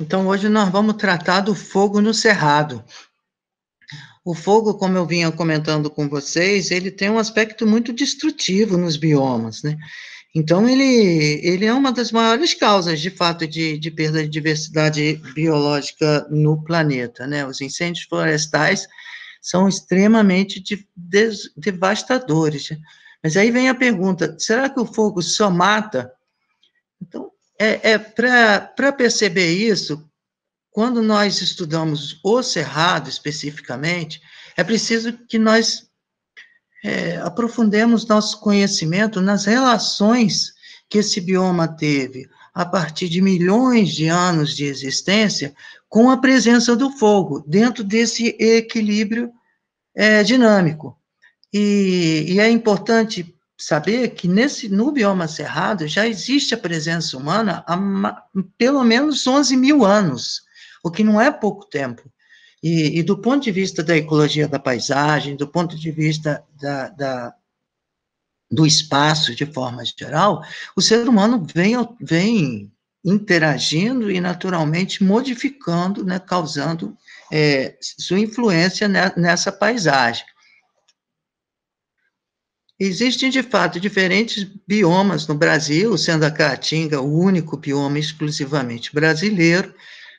Então, hoje nós vamos tratar do fogo no cerrado. O fogo, como eu vinha comentando com vocês, ele tem um aspecto muito destrutivo nos biomas, né? Então, ele, ele é uma das maiores causas, de fato, de, de perda de diversidade biológica no planeta, né? Os incêndios florestais são extremamente de, des, devastadores. Né? Mas aí vem a pergunta, será que o fogo só mata? Então, é, é para perceber isso, quando nós estudamos o cerrado especificamente, é preciso que nós é, aprofundemos nosso conhecimento nas relações que esse bioma teve a partir de milhões de anos de existência com a presença do fogo dentro desse equilíbrio é, dinâmico. E, e é importante saber que nesse, no bioma cerrado já existe a presença humana há pelo menos 11 mil anos, o que não é pouco tempo. E, e, do ponto de vista da ecologia da paisagem, do ponto de vista da, da, do espaço de forma geral, o ser humano vem, vem interagindo e naturalmente modificando, né, causando é, sua influência nessa paisagem. Existem, de fato, diferentes biomas no Brasil, sendo a Caatinga o único bioma exclusivamente brasileiro,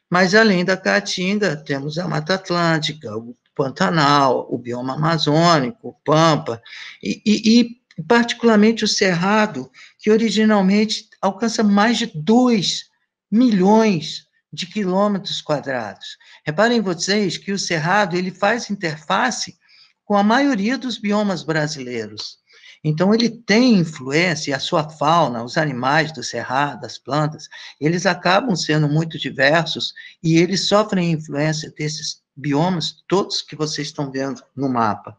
mas além da Caatinga, temos a Mata Atlântica, o Pantanal, o bioma amazônico, o Pampa, e, e, e particularmente o Cerrado, que originalmente alcança mais de 2 milhões de quilômetros quadrados. Reparem vocês que o Cerrado ele faz interface com a maioria dos biomas brasileiros. Então, ele tem influência, e a sua fauna, os animais do cerrado, as plantas, eles acabam sendo muito diversos e eles sofrem influência desses biomas todos que vocês estão vendo no mapa.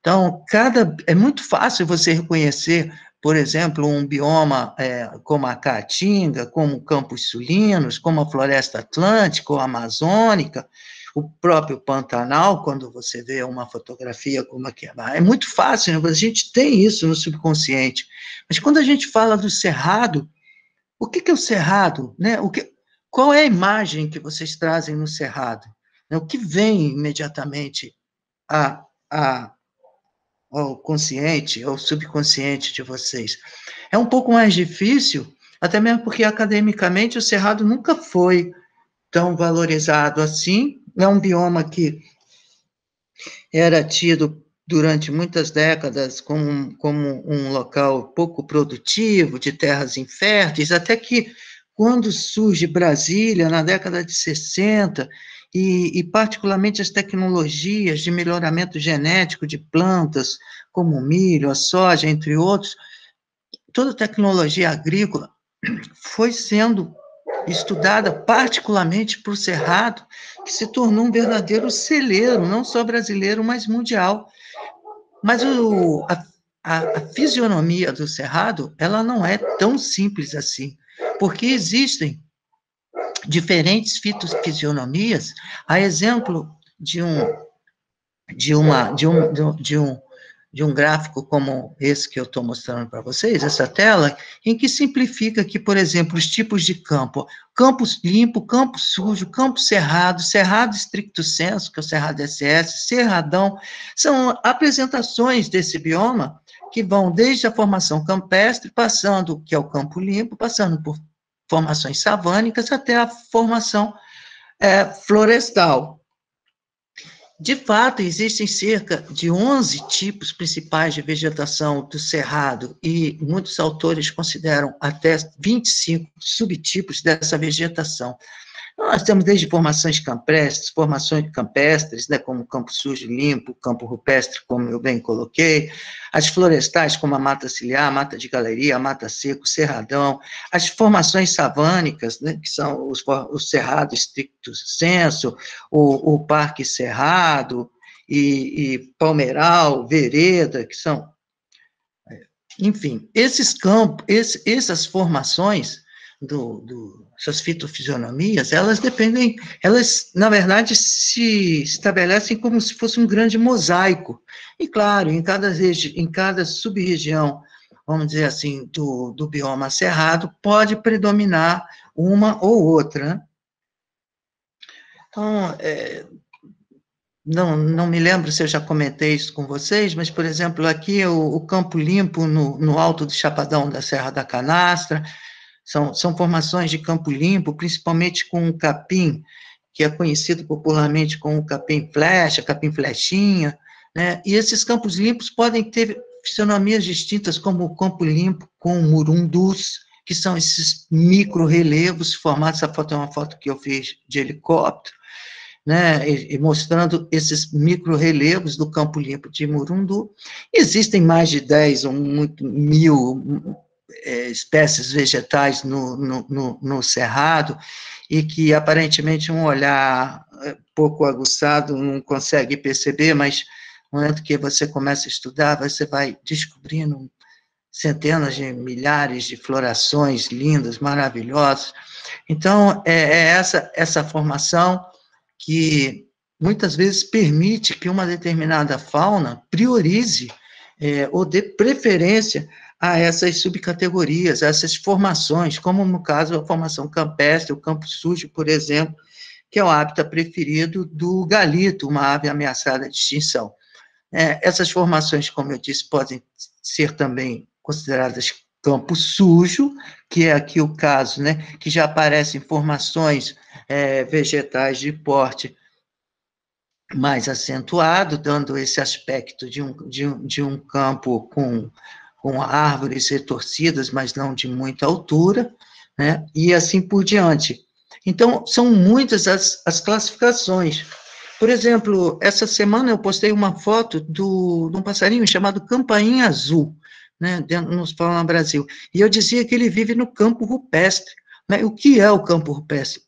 Então, cada, é muito fácil você reconhecer, por exemplo, um bioma é, como a Caatinga, como o Campos Sulinos, como a Floresta Atlântica ou Amazônica, o próprio Pantanal, quando você vê uma fotografia como aquela, é muito fácil, né? a gente tem isso no subconsciente. Mas quando a gente fala do cerrado, o que, que é o cerrado? Né? O que, qual é a imagem que vocês trazem no cerrado? Né? O que vem imediatamente a, a, ao consciente, ao subconsciente de vocês? É um pouco mais difícil, até mesmo porque academicamente o cerrado nunca foi tão valorizado assim, é um bioma que era tido durante muitas décadas como, como um local pouco produtivo, de terras inférteis, até que quando surge Brasília, na década de 60, e, e, particularmente as tecnologias de melhoramento genético de plantas, como o milho, a soja, entre outros, toda tecnologia agrícola foi sendo estudada particularmente por Cerrado, que se tornou um verdadeiro celeiro, não só brasileiro, mas mundial. Mas o, a, a, a fisionomia do Cerrado, ela não é tão simples assim, porque existem diferentes fisionomias a exemplo de um de uma de um de um, de um de um gráfico como esse que eu estou mostrando para vocês, essa tela, em que simplifica aqui, por exemplo, os tipos de campo. Campo limpo, campo sujo, campo cerrado, cerrado estricto senso, que é o cerrado SS, cerradão, são apresentações desse bioma que vão desde a formação campestre, passando, que é o campo limpo, passando por formações savânicas até a formação é, florestal. De fato, existem cerca de 11 tipos principais de vegetação do cerrado e muitos autores consideram até 25 subtipos dessa vegetação. Nós temos desde formações campestres, formações campestres, né, como campo sujo limpo, campo rupestre, como eu bem coloquei, as florestais, como a mata ciliar, mata de galeria, mata seco, cerradão, as formações savânicas, né, que são os, o cerrado estricto senso, o, o parque cerrado, e, e palmeiral, vereda, que são... É, enfim, esses campos, esse, essas formações do, do essas fitofisionomias, elas dependem, elas, na verdade, se estabelecem como se fosse um grande mosaico. E, claro, em cada, em cada sub-região, vamos dizer assim, do, do bioma cerrado, pode predominar uma ou outra. Né? Então, é, não, não me lembro se eu já comentei isso com vocês, mas, por exemplo, aqui é o, o Campo Limpo, no, no alto do Chapadão da Serra da Canastra, são, são formações de campo limpo, principalmente com o capim, que é conhecido popularmente como capim flecha, capim flechinha, né? E esses campos limpos podem ter fisionomias distintas, como o campo limpo com murundus, que são esses micro relevos formados. Essa foto é uma foto que eu fiz de helicóptero, né? E, mostrando esses micro relevos do campo limpo de Murundu. Existem mais de 10 ou muito mil é, espécies vegetais no, no, no, no, cerrado e que aparentemente um olhar é, pouco aguçado não consegue perceber, mas no momento que você começa a estudar, você vai descobrindo centenas de milhares de florações lindas, maravilhosas. Então, é, é essa, essa formação que muitas vezes permite que uma determinada fauna priorize é, ou dê preferência a essas subcategorias, a essas formações, como no caso a formação campestre, o campo sujo, por exemplo, que é o hábitat preferido do galito, uma ave ameaçada de extinção. É, essas formações, como eu disse, podem ser também consideradas campo sujo, que é aqui o caso, né, que já aparecem formações é, vegetais de porte mais acentuado, dando esse aspecto de um, de um, de um campo com com árvores retorcidas, mas não de muita altura, né? e assim por diante. Então, são muitas as, as classificações. Por exemplo, essa semana eu postei uma foto do, de um passarinho chamado campainha azul, né, nos fala no Brasil, e eu dizia que ele vive no campo rupestre. Né? O que é o campo rupestre?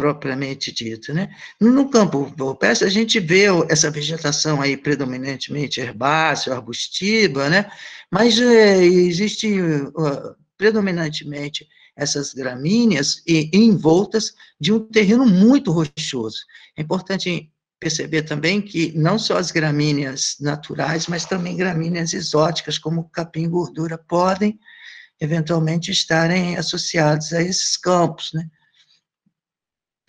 propriamente dito. Né? No campo rupestre, a gente vê essa vegetação aí predominantemente herbácea, arbustiva, né? mas é, existe uh, predominantemente essas gramíneas e, envoltas de um terreno muito rochoso. É importante perceber também que não só as gramíneas naturais, mas também gramíneas exóticas, como capim gordura, podem eventualmente estarem associados a esses campos, né?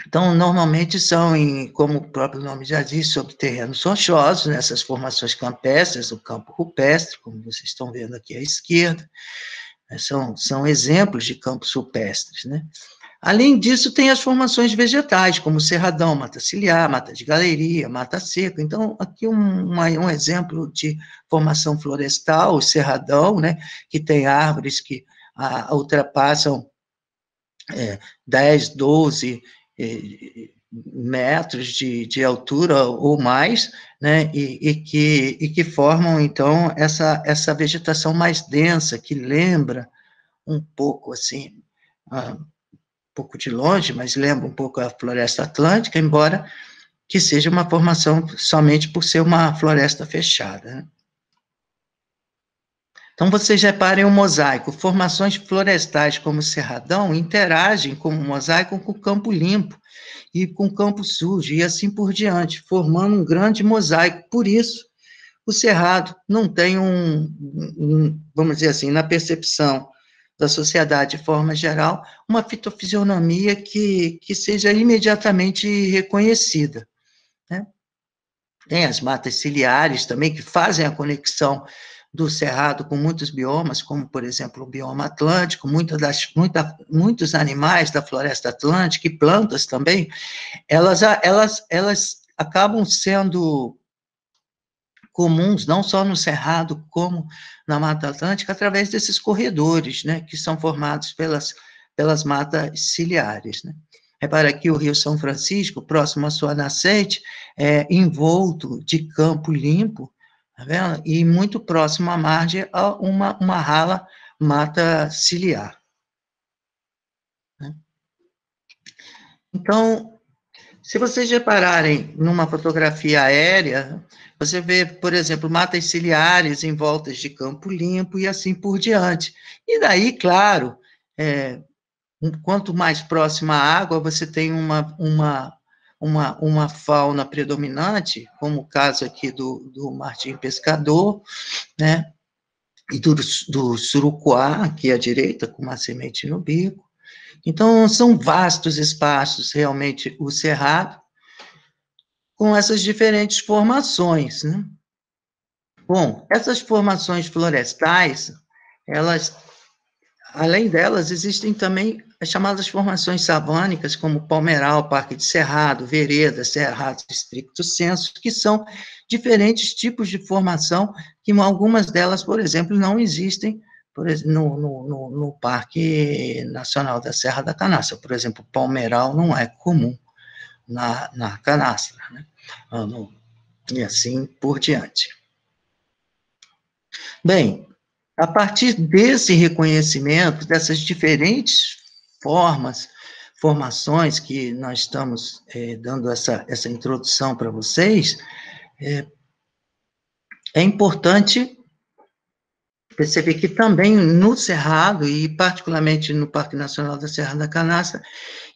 Então, normalmente são, em, como o próprio nome já diz, sobre terrenos rochosos, nessas né, formações campestres, o campo rupestre, como vocês estão vendo aqui à esquerda, né, são, são exemplos de campos rupestres. Né? Além disso, tem as formações vegetais, como Cerradão, Mata Ciliar, Mata de Galeria, Mata Seca. Então, aqui um, um exemplo de formação florestal, o Cerradão, né, que tem árvores que a ah, ultrapassam é, 10, 12 metros de, de altura ou mais, né, e, e, que, e que formam, então, essa, essa vegetação mais densa, que lembra um pouco, assim, ah, um pouco de longe, mas lembra um pouco a floresta atlântica, embora que seja uma formação somente por ser uma floresta fechada. Né? Então, vocês reparem o mosaico. Formações florestais como o Cerradão interagem como o mosaico com o campo limpo e com o campo sujo e assim por diante, formando um grande mosaico. Por isso, o Cerrado não tem um, um vamos dizer assim, na percepção da sociedade de forma geral, uma fitofisionomia que, que seja imediatamente reconhecida. Né? Tem as matas ciliares também, que fazem a conexão do cerrado com muitos biomas, como, por exemplo, o bioma atlântico, das, muita, muitos animais da floresta atlântica e plantas também, elas, elas, elas acabam sendo comuns, não só no cerrado, como na Mata Atlântica, através desses corredores, né, que são formados pelas, pelas matas ciliares, né. Repara que o Rio São Francisco, próximo à sua nascente, é envolto de campo limpo, tá vendo? E muito próximo à margem há uma, uma rala mata ciliar. Né? Então, se vocês repararem numa fotografia aérea, você vê, por exemplo, matas ciliares em voltas de campo limpo e assim por diante. E daí, claro, é, quanto mais próxima à água, você tem uma, uma uma, uma fauna predominante, como o caso aqui do, do Martim Pescador, né? e do, do surucuá, aqui à direita, com uma semente no bico. Então, são vastos espaços, realmente, o cerrado, com essas diferentes formações. Né? Bom, essas formações florestais, elas Além delas, existem também as chamadas formações savânicas, como palmeral, parque de cerrado, vereda, cerrado estricto Censo, que são diferentes tipos de formação, que algumas delas, por exemplo, não existem no, no, no, no Parque Nacional da Serra da Canastra. Por exemplo, palmeral não é comum na, na canastra, né? Ah, e assim por diante. Bem, a partir desse reconhecimento, dessas diferentes formas, formações que nós estamos é, dando essa, essa introdução para vocês, é, é importante perceber que também no Cerrado, e particularmente no Parque Nacional da Serra da Canastra,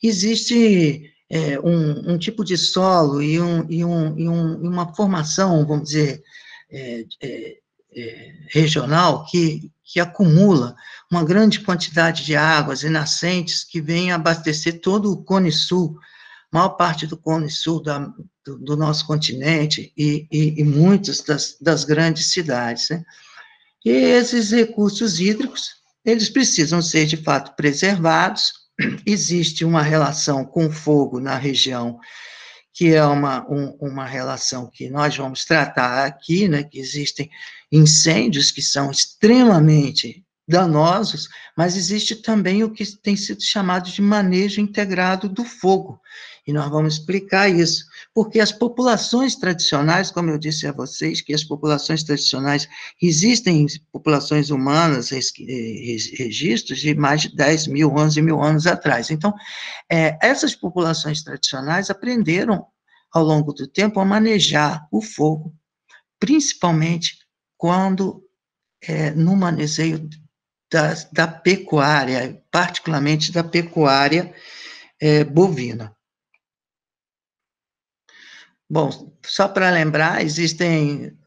existe é, um, um, tipo de solo e, um, e, um, e, um, uma formação, vamos dizer, é, é, é, regional que, que acumula uma grande quantidade de águas e nascentes que vêm abastecer todo o Cone Sul, maior parte do Cone Sul da, do, do, nosso continente e, e, e muitas das, das grandes cidades. Né? E esses recursos hídricos, eles precisam ser, de fato, preservados. Existe uma relação com fogo na região que é uma, um, uma relação que nós vamos tratar aqui, né, que existem incêndios que são extremamente danosos, mas existe também o que tem sido chamado de manejo integrado do fogo. E nós vamos explicar isso, porque as populações tradicionais, como eu disse a vocês, que as populações tradicionais existem populações humanas, eh, registros de mais de 10 mil, 11 mil anos atrás. Então, é, essas populações tradicionais aprenderam ao longo do tempo a manejar o fogo, principalmente quando, é, no manuseio da, da pecuária, particularmente da pecuária é, bovina. Bom, só para lembrar, existem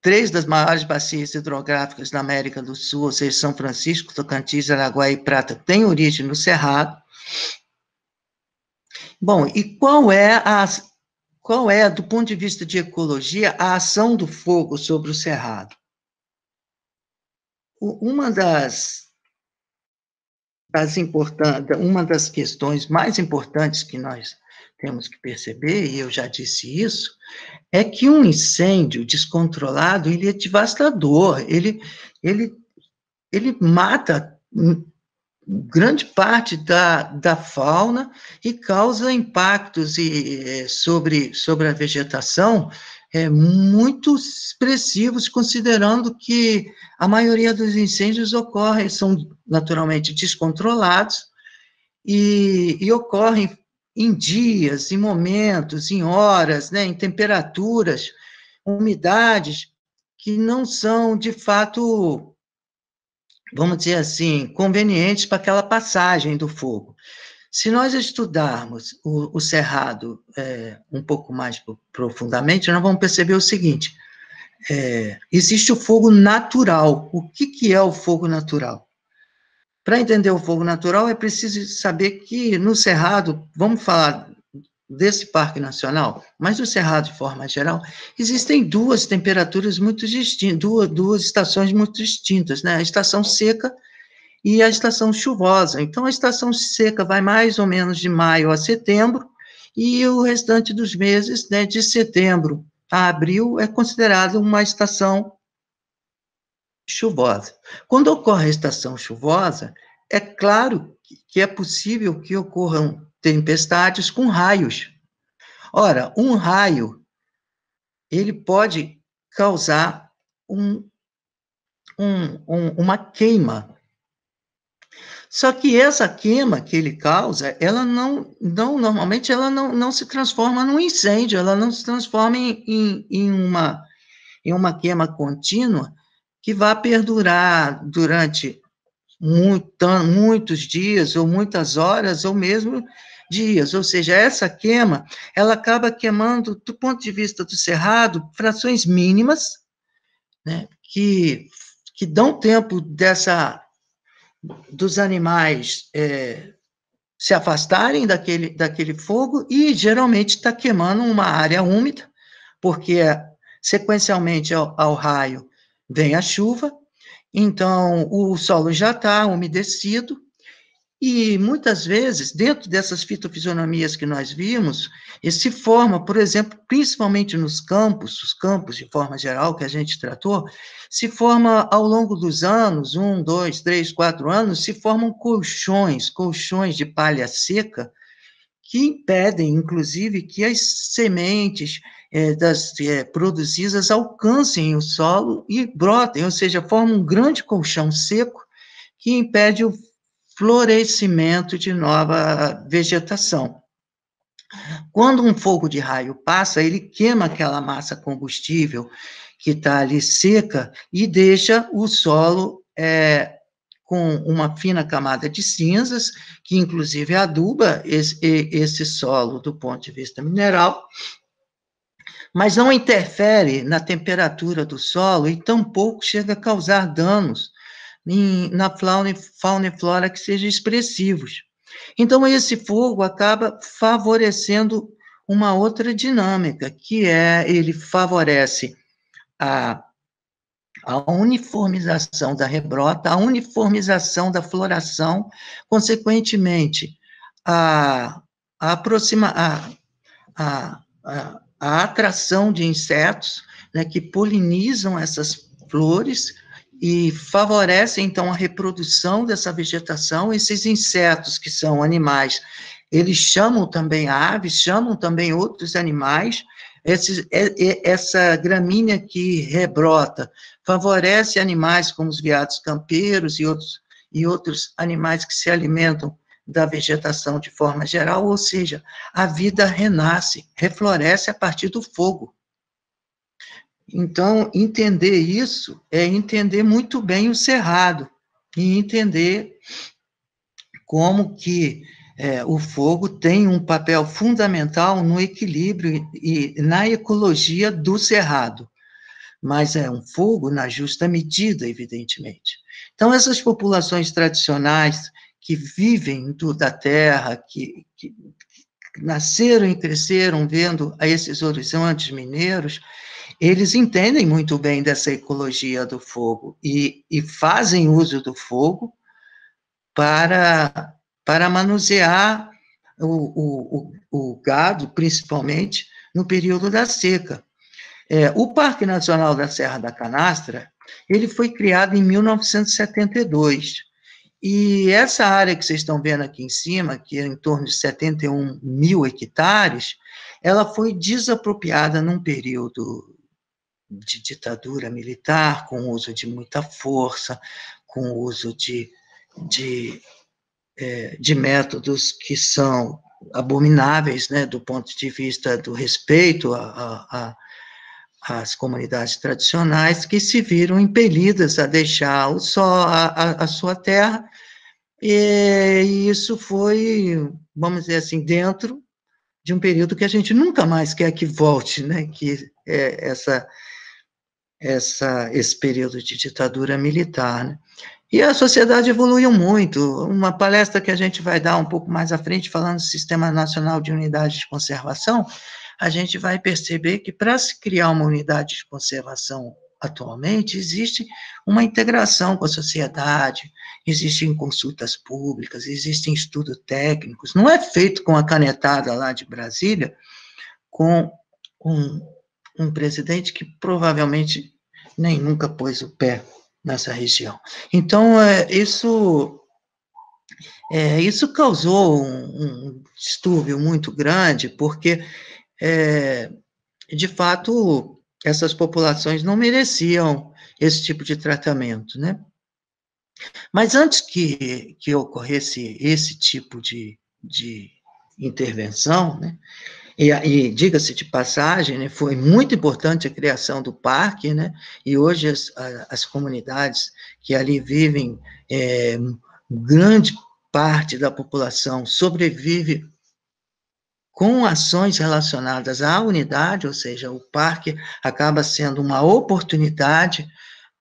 três das maiores bacias hidrográficas da América do Sul, ou seja, São Francisco, Tocantins, Araguaia e Prata, têm origem no Cerrado. Bom, e qual é a qual é, do ponto de vista de ecologia, a ação do fogo sobre o cerrado. Uma das, das importantes, uma das questões mais importantes que nós temos que perceber, e eu já disse isso, é que um incêndio descontrolado, ele é devastador, ele, ele, ele mata grande parte da, da fauna e causa impactos e, eh, sobre, sobre a vegetação é, muito expressivos, considerando que a maioria dos incêndios ocorrem, são naturalmente descontrolados e, e ocorrem em dias, em momentos, em horas, né, em temperaturas, umidades que não são de fato vamos dizer assim, convenientes para aquela passagem do fogo. Se nós estudarmos o, o cerrado é, um pouco mais profundamente, nós vamos perceber o seguinte: é, existe o fogo natural. O que, que é o fogo natural? Para entender o fogo natural, é preciso saber que no cerrado, vamos falar desse Parque Nacional, mas do Cerrado de forma geral, existem duas temperaturas muito distintas, duas, duas estações muito distintas, né? A estação seca e a estação chuvosa. Então, a estação seca vai mais ou menos de maio a setembro, e o restante dos meses, né, de setembro a abril, é considerado uma estação chuvosa. Quando ocorre a estação chuvosa, é claro que é possível que ocorram tempestades com raios. Ora, um raio, ele pode causar um, um, um, uma queima. Só que essa queima que ele causa, ela não, não normalmente ela não, não se transforma num incêndio, ela não se transforma em, em, em uma, em uma queima contínua que vá perdurar durante muito, muitos dias ou muitas horas ou mesmo dias, ou seja, essa queima, ela acaba queimando, do ponto de vista do cerrado, frações mínimas, né, que, que dão tempo dessa dos animais é, se afastarem daquele, daquele fogo e geralmente está queimando uma área úmida, porque é, sequencialmente ao, ao raio vem a chuva, então o solo já está umedecido, e muitas vezes, dentro dessas fitofisionomias que nós vimos, se forma, por exemplo, principalmente nos campos, os campos de forma geral que a gente tratou, se forma ao longo dos anos, um, dois, três, quatro anos, se formam colchões, colchões de palha seca, que impedem, inclusive, que as sementes é, das é, produzidas alcancem o solo e brotem, ou seja, formam um grande colchão seco que impede o florescimento de nova vegetação. Quando um fogo de raio passa, ele queima aquela massa combustível que está ali seca e deixa o solo é, com uma fina camada de cinzas, que inclusive aduba esse, esse solo do ponto de vista mineral, mas não interfere na temperatura do solo e tampouco chega a causar danos em, na fauna e, fauna e flora que sejam expressivos. Então, esse fogo acaba favorecendo uma outra dinâmica, que é ele favorece a, a uniformização da rebrota, a uniformização da floração, consequentemente, a, a, aproxima, a, a, a, a atração de insetos né, que polinizam essas flores, e favorece então a reprodução dessa vegetação. Esses insetos que são animais, eles chamam também aves, chamam também outros animais. Esse, é, é, essa gramínea que rebrota favorece animais como os veados campeiros e outros, e outros animais que se alimentam da vegetação de forma geral, ou seja, a vida renasce, refloresce a partir do fogo. Então, entender isso é entender muito bem o cerrado e entender como que é, o fogo tem um papel fundamental no equilíbrio e, e na ecologia do cerrado. Mas é um fogo na justa medida, evidentemente. Então, essas populações tradicionais que vivem do, da terra, que, que nasceram e cresceram vendo a esses horizontes mineiros, eles entendem muito bem dessa ecologia do fogo e, e fazem uso do fogo para, para manusear o, o, o, gado, principalmente, no período da seca. É, o Parque Nacional da Serra da Canastra, ele foi criado em 1972, e essa área que vocês estão vendo aqui em cima, que é em torno de 71 mil hectares, ela foi desapropriada num período de ditadura militar, com uso de muita força, com uso de, de, é, de métodos que são abomináveis né, do ponto de vista do respeito à, a as comunidades tradicionais que se viram impelidas a deixar o só a, a, a, sua terra e, e isso foi vamos dizer assim dentro de um período que a gente nunca mais quer que volte né que é essa essa esse período de ditadura militar né? e a sociedade evoluiu muito uma palestra que a gente vai dar um pouco mais à frente falando do sistema nacional de unidade de conservação a gente vai perceber que para se criar uma unidade de conservação atualmente, existe uma integração com a sociedade, existem consultas públicas, existem estudos técnicos, não é feito com a canetada lá de Brasília, com um, um presidente que provavelmente nem nunca pôs o pé nessa região. Então, é, isso é, isso causou um, um, distúrbio muito grande, porque é, de fato, essas populações não mereciam esse tipo de tratamento, né? Mas antes que, que ocorresse esse tipo de, de intervenção, né? E, e diga-se de passagem, né, foi muito importante a criação do parque, né, e hoje as, as comunidades que ali vivem, é, grande parte da população sobrevive com ações relacionadas à unidade, ou seja, o parque acaba sendo uma oportunidade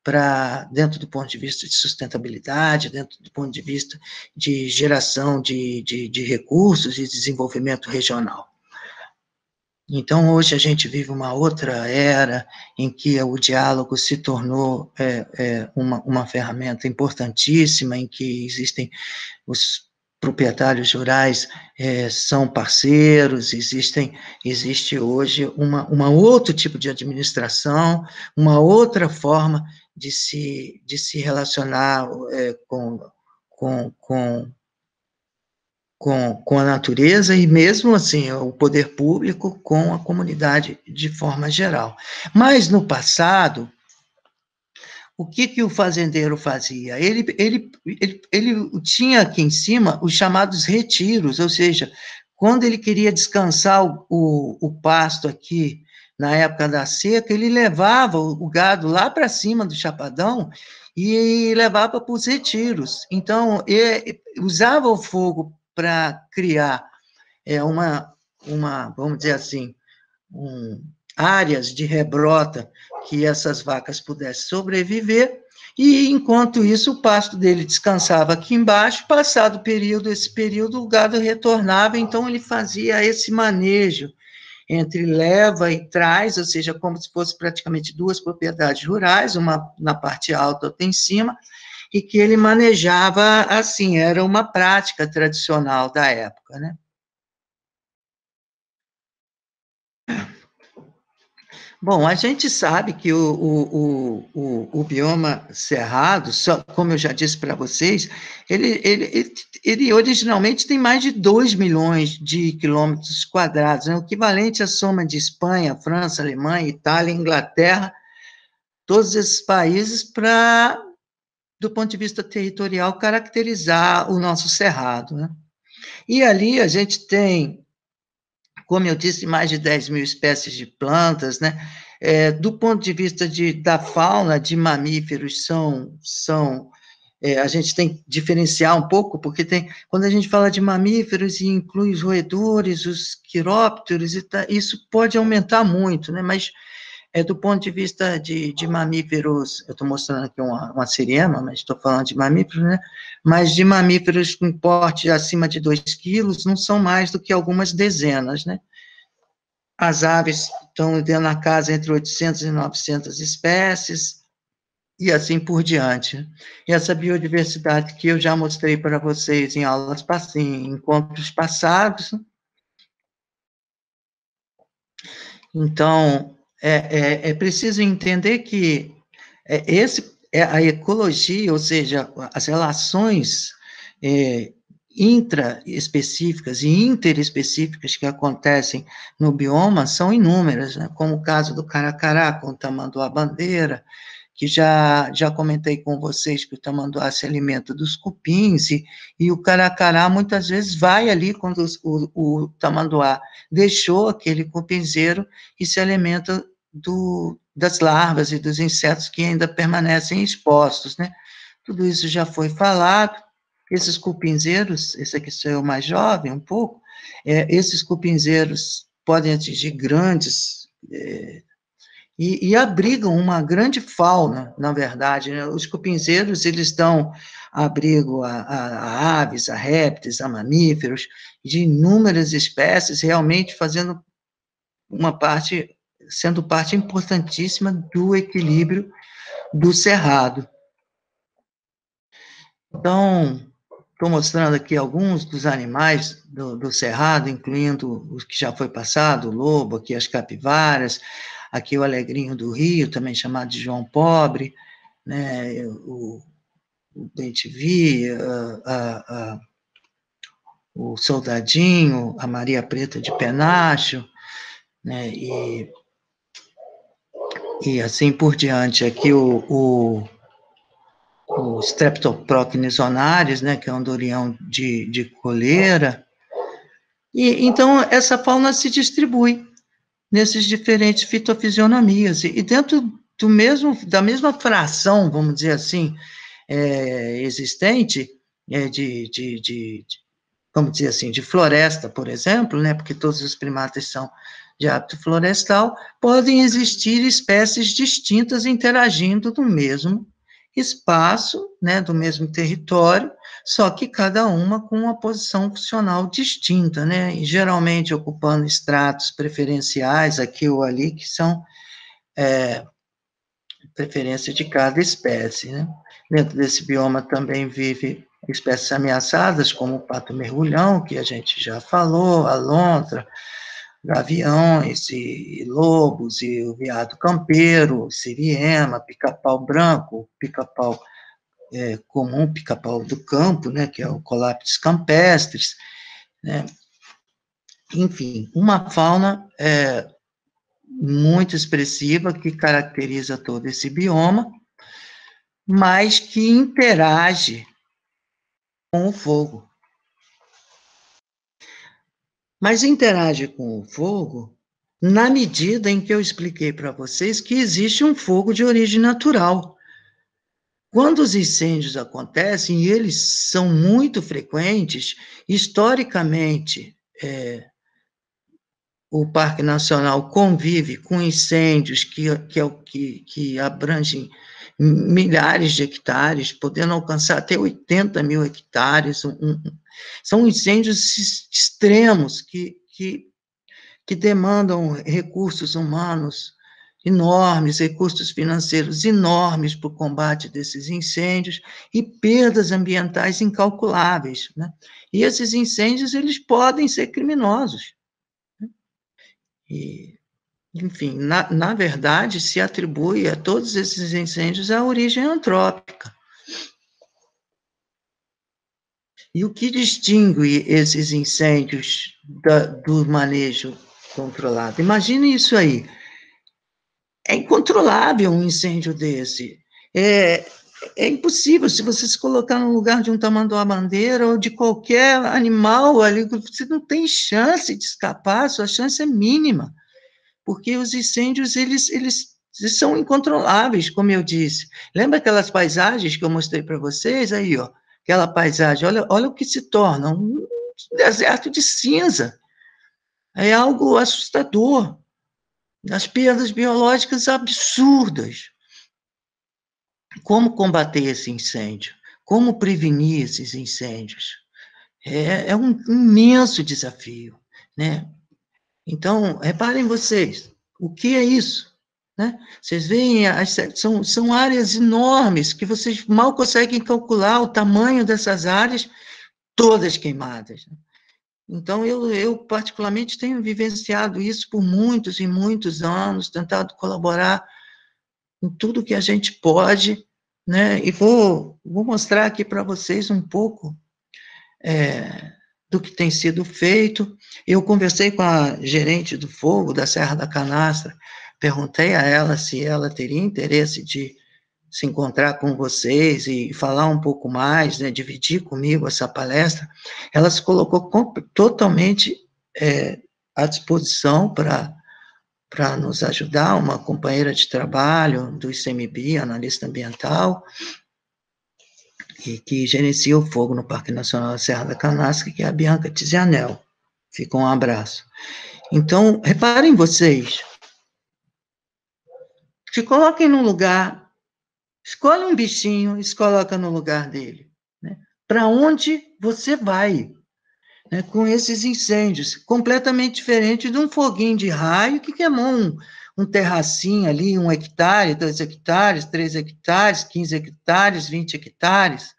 para, dentro do ponto de vista de sustentabilidade, dentro do ponto de vista de geração de, de, de recursos e desenvolvimento regional. Então, hoje a gente vive uma outra era em que o diálogo se tornou é, é, uma, uma ferramenta importantíssima, em que existem os proprietários rurais é, são parceiros, existem, existe hoje uma, uma outro tipo de administração, uma outra forma de se, de se relacionar é, com, com, com, com, com a natureza e mesmo assim o poder público com a comunidade de forma geral. Mas no passado, o que, que o fazendeiro fazia? Ele, ele, ele, ele tinha aqui em cima os chamados retiros, ou seja, quando ele queria descansar o, o, o pasto aqui, na época da seca, ele levava o gado lá para cima do chapadão e levava para os retiros. Então, usava o fogo para criar é, uma, uma, vamos dizer assim, um, áreas de rebrota que essas vacas pudessem sobreviver, e enquanto isso o pasto dele descansava aqui embaixo, passado o período, esse período, o gado retornava, então ele fazia esse manejo entre leva e trás, ou seja, como se fosse praticamente duas propriedades rurais, uma na parte alta, outra em cima, e que ele manejava assim, era uma prática tradicional da época, né? Bom, a gente sabe que o, o, o, o bioma cerrado, só, como eu já disse para vocês, ele, ele, ele originalmente tem mais de 2 milhões de quilômetros quadrados, né? o equivalente à soma de Espanha, França, Alemanha, Itália, Inglaterra, todos esses países para, do ponto de vista territorial, caracterizar o nosso cerrado. Né? E ali a gente tem como eu disse, mais de 10 mil espécies de plantas, né? É, do ponto de vista de, da fauna de mamíferos, são, são é, a gente tem que diferenciar um pouco, porque tem, quando a gente fala de mamíferos e inclui os roedores, os quirópteros, tá, isso pode aumentar muito, né? mas é, do ponto de vista de, de mamíferos, eu estou mostrando aqui uma, uma mas estou falando de mamíferos, né? Mas de mamíferos com porte acima de 2 quilos, não são mais do que algumas dezenas, né? As aves estão dentro na casa entre 800 e 900 espécies, e assim por diante. E essa biodiversidade que eu já mostrei para vocês em aulas, em encontros passados. Então, é, é, é preciso entender que é, esse, é a ecologia, ou seja, as relações é, intraespecíficas e interespecíficas que acontecem no bioma são inúmeras, né? como o caso do Caracará com o tamanduá-bandeira, que já, já comentei com vocês que o tamanduá se alimenta dos cupins, e, e o caracará muitas vezes vai ali quando o, o tamanduá deixou aquele cupinzeiro e se alimenta do, das larvas e dos insetos que ainda permanecem expostos, né? Tudo isso já foi falado. Esses cupinzeiros, esse aqui sou eu mais jovem um pouco, é, esses cupinzeiros podem atingir grandes é, e, e, abrigam uma grande fauna, na verdade. Né? Os cupinzeiros, eles dão abrigo a, a, a, aves, a répteis, a mamíferos, de inúmeras espécies, realmente fazendo uma parte sendo parte importantíssima do equilíbrio do cerrado. Então, estou mostrando aqui alguns dos animais do, do cerrado, incluindo os que já foi passado, o lobo, aqui as capivaras, aqui o alegrinho do Rio, também chamado de João Pobre, né, o, o Bentivi, o Soldadinho, a Maria Preta de Penacho, né, e e assim por diante. Aqui o, o, o onaris, né, que é um dorião de, de coleira. E, então, essa fauna se distribui nesses diferentes fitofisionomias. E, e dentro do mesmo, da mesma fração, vamos dizer assim, é, existente, é, de, de, de, de, vamos dizer assim, de floresta, por exemplo, né, porque todos os primatas são de hábito florestal, podem existir espécies distintas interagindo no mesmo espaço, né, do mesmo território, só que cada uma com uma posição funcional distinta, né, e geralmente ocupando estratos preferenciais aqui ou ali, que são é, preferência de cada espécie. Né. Dentro desse bioma também vive espécies ameaçadas, como o pato mergulhão, que a gente já falou, a lontra, gaviões e, lobos e o veado campeiro, siriema, pica-pau branco, pica-pau é, comum, pica-pau do campo, né, que é o colaptes campestres, né, enfim, uma fauna é, muito expressiva que caracteriza todo esse bioma, mas que interage com o fogo mas interage com o fogo na medida em que eu expliquei para vocês que existe um fogo de origem natural. Quando os incêndios acontecem, e eles são muito frequentes, historicamente, é, o Parque Nacional convive com incêndios que, que, é que, que abrangem milhares de hectares, podendo alcançar até 80 mil hectares. Um, um, são incêndios extremos que, que, que demandam recursos humanos enormes, recursos financeiros enormes para o combate desses incêndios e perdas ambientais incalculáveis. Né? E esses incêndios, eles podem ser criminosos. Né? E enfim, na, na verdade, se atribui a todos esses incêndios a origem antrópica. E o que distingue esses incêndios da, do manejo controlado? Imagine isso aí. É incontrolável um incêndio desse. É, é impossível, se você se colocar no lugar de um tamanduá-bandeira ou de qualquer animal ali, você não tem chance de escapar, sua chance é mínima porque os incêndios, eles, eles são incontroláveis, como eu disse. Lembra aquelas paisagens que eu mostrei para vocês? Aí, ó, aquela paisagem, olha, olha o que se torna, um deserto de cinza. É algo assustador. As perdas biológicas absurdas. Como combater esse incêndio? Como prevenir esses incêndios? É, é um imenso desafio, né? Então, reparem vocês, o que é isso? Né? Vocês veem, as, são, são áreas enormes que vocês mal conseguem calcular o tamanho dessas áreas, todas queimadas. Né? Então, eu, eu particularmente tenho vivenciado isso por muitos e muitos anos, tentado colaborar em tudo que a gente pode, né? e vou, vou mostrar aqui para vocês um pouco é, do que tem sido feito. Eu conversei com a gerente do fogo da Serra da Canastra, perguntei a ela se ela teria interesse de se encontrar com vocês e falar um pouco mais, né, dividir comigo essa palestra. Ela se colocou totalmente é, à disposição para para nos ajudar, uma companheira de trabalho do ICMB, analista ambiental, que, que gerencia o fogo no Parque Nacional da Serra da Canasca, que é a Bianca Tizianel. Fica um abraço. Então, reparem vocês. Se coloquem no lugar, escolhe um bichinho e se coloca no lugar dele. Né? Para onde você vai né? com esses incêndios? Completamente diferente de um foguinho de raio que queimou um, um terracinho ali, um hectare, dois hectares, três hectares, quinze hectares, vinte hectares.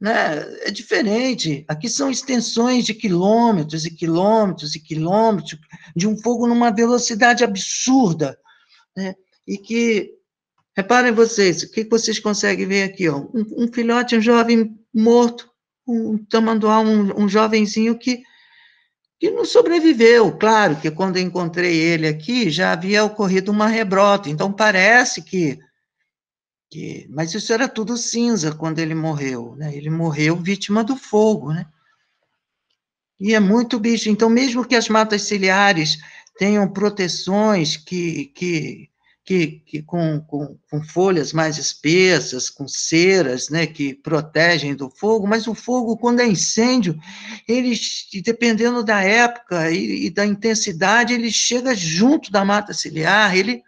Né? É diferente. Aqui são extensões de quilômetros e quilômetros e quilômetros de um fogo numa velocidade absurda, né? E que reparem vocês, o que vocês conseguem ver aqui? Ó? Um, um filhote, um jovem morto, um tamanduá, um, um jovenzinho que e não sobreviveu. Claro que quando encontrei ele aqui já havia ocorrido uma rebrota, então parece que, que mas isso era tudo cinza quando ele morreu, né? Ele morreu vítima do fogo, né? E é muito bicho. Então, mesmo que as matas ciliares tenham proteções que, que que, que com, com, com, folhas mais espessas, com ceras, né, que protegem do fogo, mas o fogo, quando é incêndio, ele, dependendo da época e, e da intensidade, ele chega junto da mata ciliar, ele,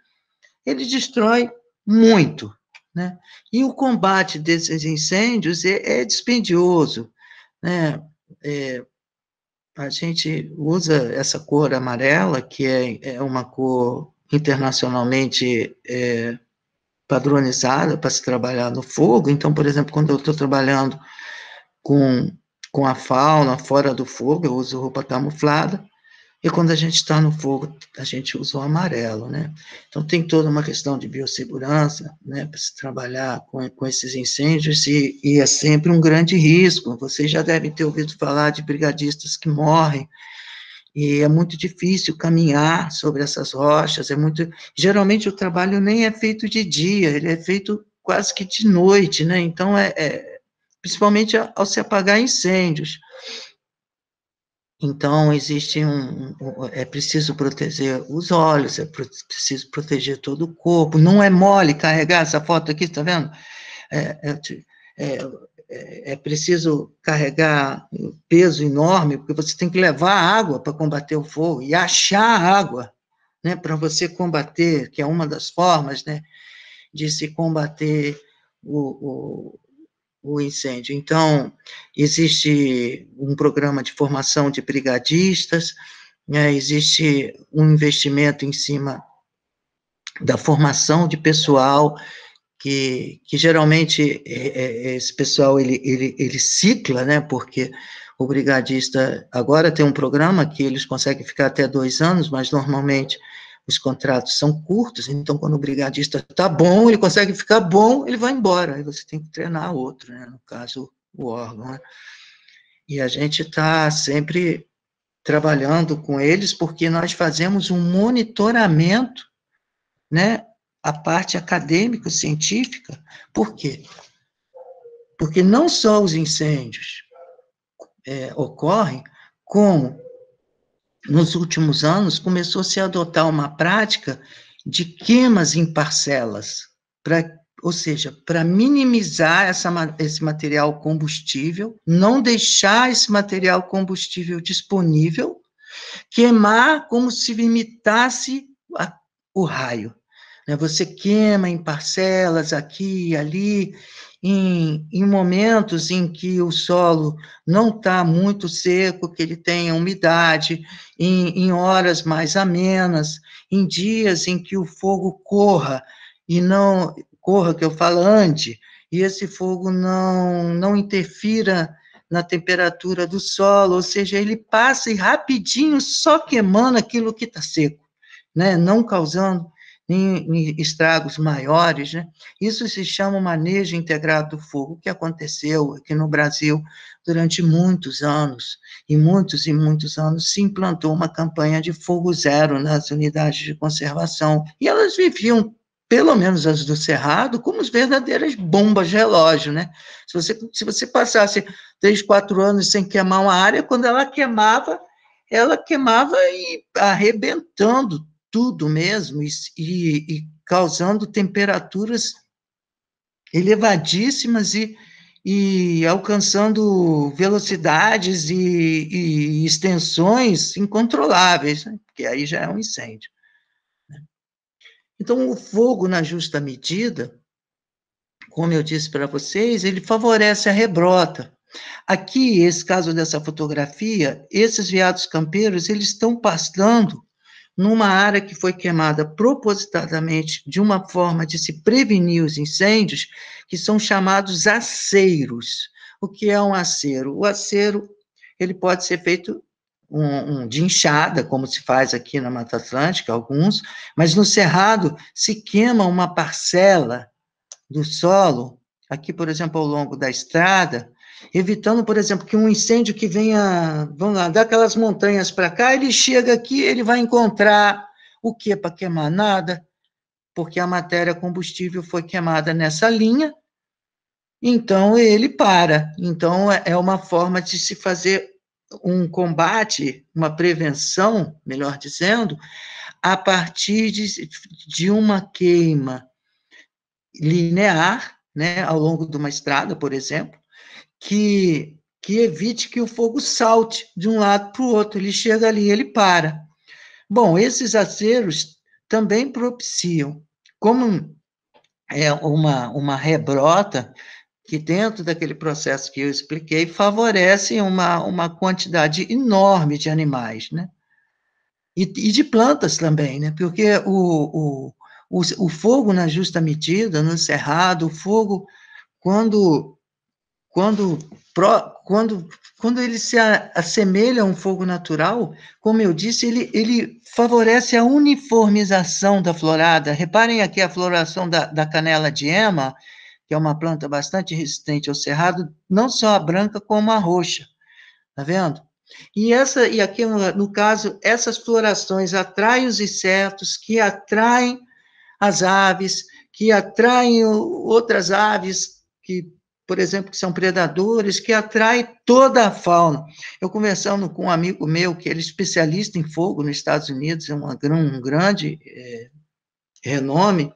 ele destrói muito. Né? E o combate desses incêndios é, é dispendioso. Né? É, a gente usa essa cor amarela, que é, é uma cor internacionalmente é, padronizada para se trabalhar no fogo. Então, por exemplo, quando eu estou trabalhando com, com a fauna fora do fogo, eu uso roupa camuflada. E quando a gente está no fogo, a gente usa o amarelo, né? Então, tem toda uma questão de biossegurança, né? Para se trabalhar com, com esses incêndios e, e é sempre um grande risco. Vocês já devem ter ouvido falar de brigadistas que morrem e é muito difícil caminhar sobre essas rochas, é muito... Geralmente o trabalho nem é feito de dia, ele é feito quase que de noite, né? Então, é, é principalmente ao se apagar incêndios. Então, existe um, É preciso proteger os olhos, é preciso proteger todo o corpo. Não é mole carregar essa foto aqui, está vendo? É, é, é, é, é preciso carregar um peso enorme, porque você tem que levar água para combater o fogo e achar água, né, para você combater, que é uma das formas, né, de se combater o, o, o incêndio. Então, existe um programa de formação de brigadistas, né, existe um investimento em cima da formação de pessoal, que, que geralmente é, é, é, esse pessoal ele, ele, ele cicla, né? Porque o brigadista agora tem um programa que eles conseguem ficar até dois anos, mas normalmente os contratos são curtos, então quando o brigadista está bom, ele consegue ficar bom, ele vai embora, aí você tem que treinar outro, né? no caso, o órgão. Né? E a gente está sempre trabalhando com eles, porque nós fazemos um monitoramento né, a parte acadêmico-científica. Por quê? Porque não só os incêndios é, ocorrem, como nos últimos anos começou -se a se adotar uma prática de queimas em parcelas, pra, ou seja, para minimizar essa, esse material combustível, não deixar esse material combustível disponível, queimar como se limitasse a, o raio. Né? Você queima em parcelas aqui e ali, em, em momentos em que o solo não está muito seco, que ele tenha umidade, em, em horas mais amenas, em dias em que o fogo corra e não corra, que eu falo ande, e esse fogo não, não interfira na temperatura do solo, ou seja, ele passa e rapidinho só queimando aquilo que está seco, né? não causando em, em estragos maiores, né? Isso se chama manejo integrado do fogo, que aconteceu aqui no Brasil durante muitos anos, e muitos e muitos anos se implantou uma campanha de fogo zero nas unidades de conservação, e elas viviam pelo menos as do Cerrado, como as verdadeiras bombas de relógio, né? Se você, se você passasse três, quatro anos sem queimar uma área, quando ela queimava, ela queimava e arrebentando tudo mesmo e, e, causando temperaturas elevadíssimas e, e alcançando velocidades e, e, extensões incontroláveis, né? porque aí já é um incêndio. Né? Então, o fogo, na justa medida, como eu disse para vocês, ele favorece a rebrota. Aqui, esse caso dessa fotografia, esses veados campeiros, eles estão pastando numa área que foi queimada propositadamente de uma forma de se prevenir os incêndios, que são chamados aceiros. O que é um aceiro? O aceiro ele pode ser feito um, um, de enxada, como se faz aqui na Mata Atlântica, alguns, mas no Cerrado se queima uma parcela do solo, aqui, por exemplo, ao longo da estrada, evitando, por exemplo, que um incêndio que venha, vamos lá, daquelas montanhas para cá, ele chega aqui, ele vai encontrar o que para queimar? Nada, porque a matéria combustível foi queimada nessa linha, então ele para. Então é, é uma forma de se fazer um combate, uma prevenção, melhor dizendo, a partir de, de uma queima linear, né, ao longo de uma estrada, por exemplo, que, que evite que o fogo salte de um lado para o outro. Ele chega ali, ele para. Bom, esses aceros também propiciam, como é uma, uma rebrota, que dentro daquele processo que eu expliquei, favorecem uma, uma quantidade enorme de animais, né? E, e de plantas também, né? Porque o, o, o, o fogo na justa medida, no cerrado, o fogo, quando quando, quando, quando ele se assemelha a um fogo natural, como eu disse, ele, ele favorece a uniformização da florada. Reparem aqui a floração da, da canela de ema, que é uma planta bastante resistente ao cerrado, não só a branca como a roxa. Tá vendo? E essa e aqui no caso essas florações atraem os insetos, que atraem as aves, que atraem outras aves que por exemplo, que são predadores, que atrai toda a fauna. Eu conversando com um amigo meu, que ele é especialista em fogo nos Estados Unidos, é uma, um grande é, renome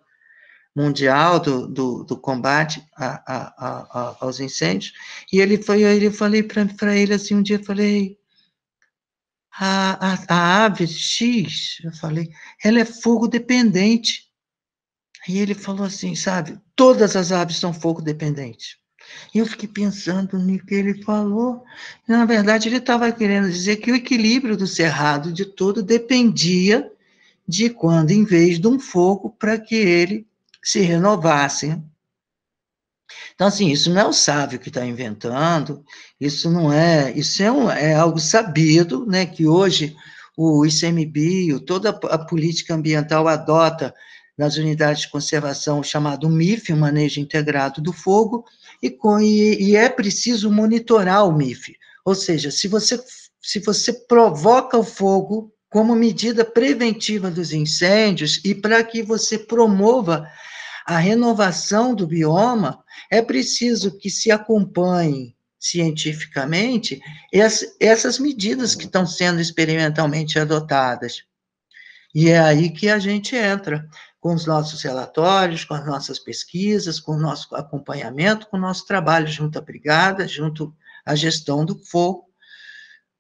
mundial do, do, do combate a, a, a, aos incêndios, e ele foi, eu falei para ele assim, um dia, falei, a, a ave X, eu falei, ela é fogo dependente. E ele falou assim, sabe, todas as aves são fogo dependentes eu fiquei pensando no que ele falou. E, na verdade, ele estava querendo dizer que o equilíbrio do cerrado de todo dependia de quando em vez de um fogo para que ele se renovasse. Então, assim, isso não é o sábio que está inventando, isso não é, isso é, um, é algo sabido, né, que hoje o ICMBio, toda a política ambiental adota nas unidades de conservação o chamado MIF, o Manejo Integrado do Fogo, e, com, e, e é preciso monitorar o MIF, ou seja, se você, se você provoca o fogo como medida preventiva dos incêndios e para que você promova a renovação do bioma, é preciso que se acompanhe cientificamente essas medidas que estão sendo experimentalmente adotadas. E é aí que a gente entra com os nossos relatórios, com as nossas pesquisas, com o nosso acompanhamento, com o nosso trabalho junto à Brigada, junto à gestão do fogo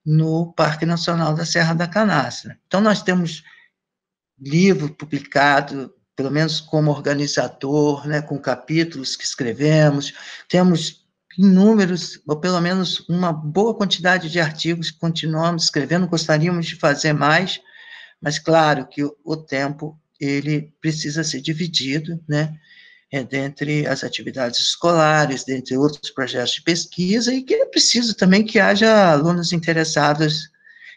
no Parque Nacional da Serra da Canastra. Então, nós temos livro publicado, pelo menos como organizador, né, com capítulos que escrevemos, temos inúmeros, ou pelo menos uma boa quantidade de artigos que continuamos escrevendo, gostaríamos de fazer mais, mas claro que o, o tempo ele precisa ser dividido, né, é, dentre as atividades escolares, dentre outros projetos de pesquisa, e que é preciso também que haja alunos interessados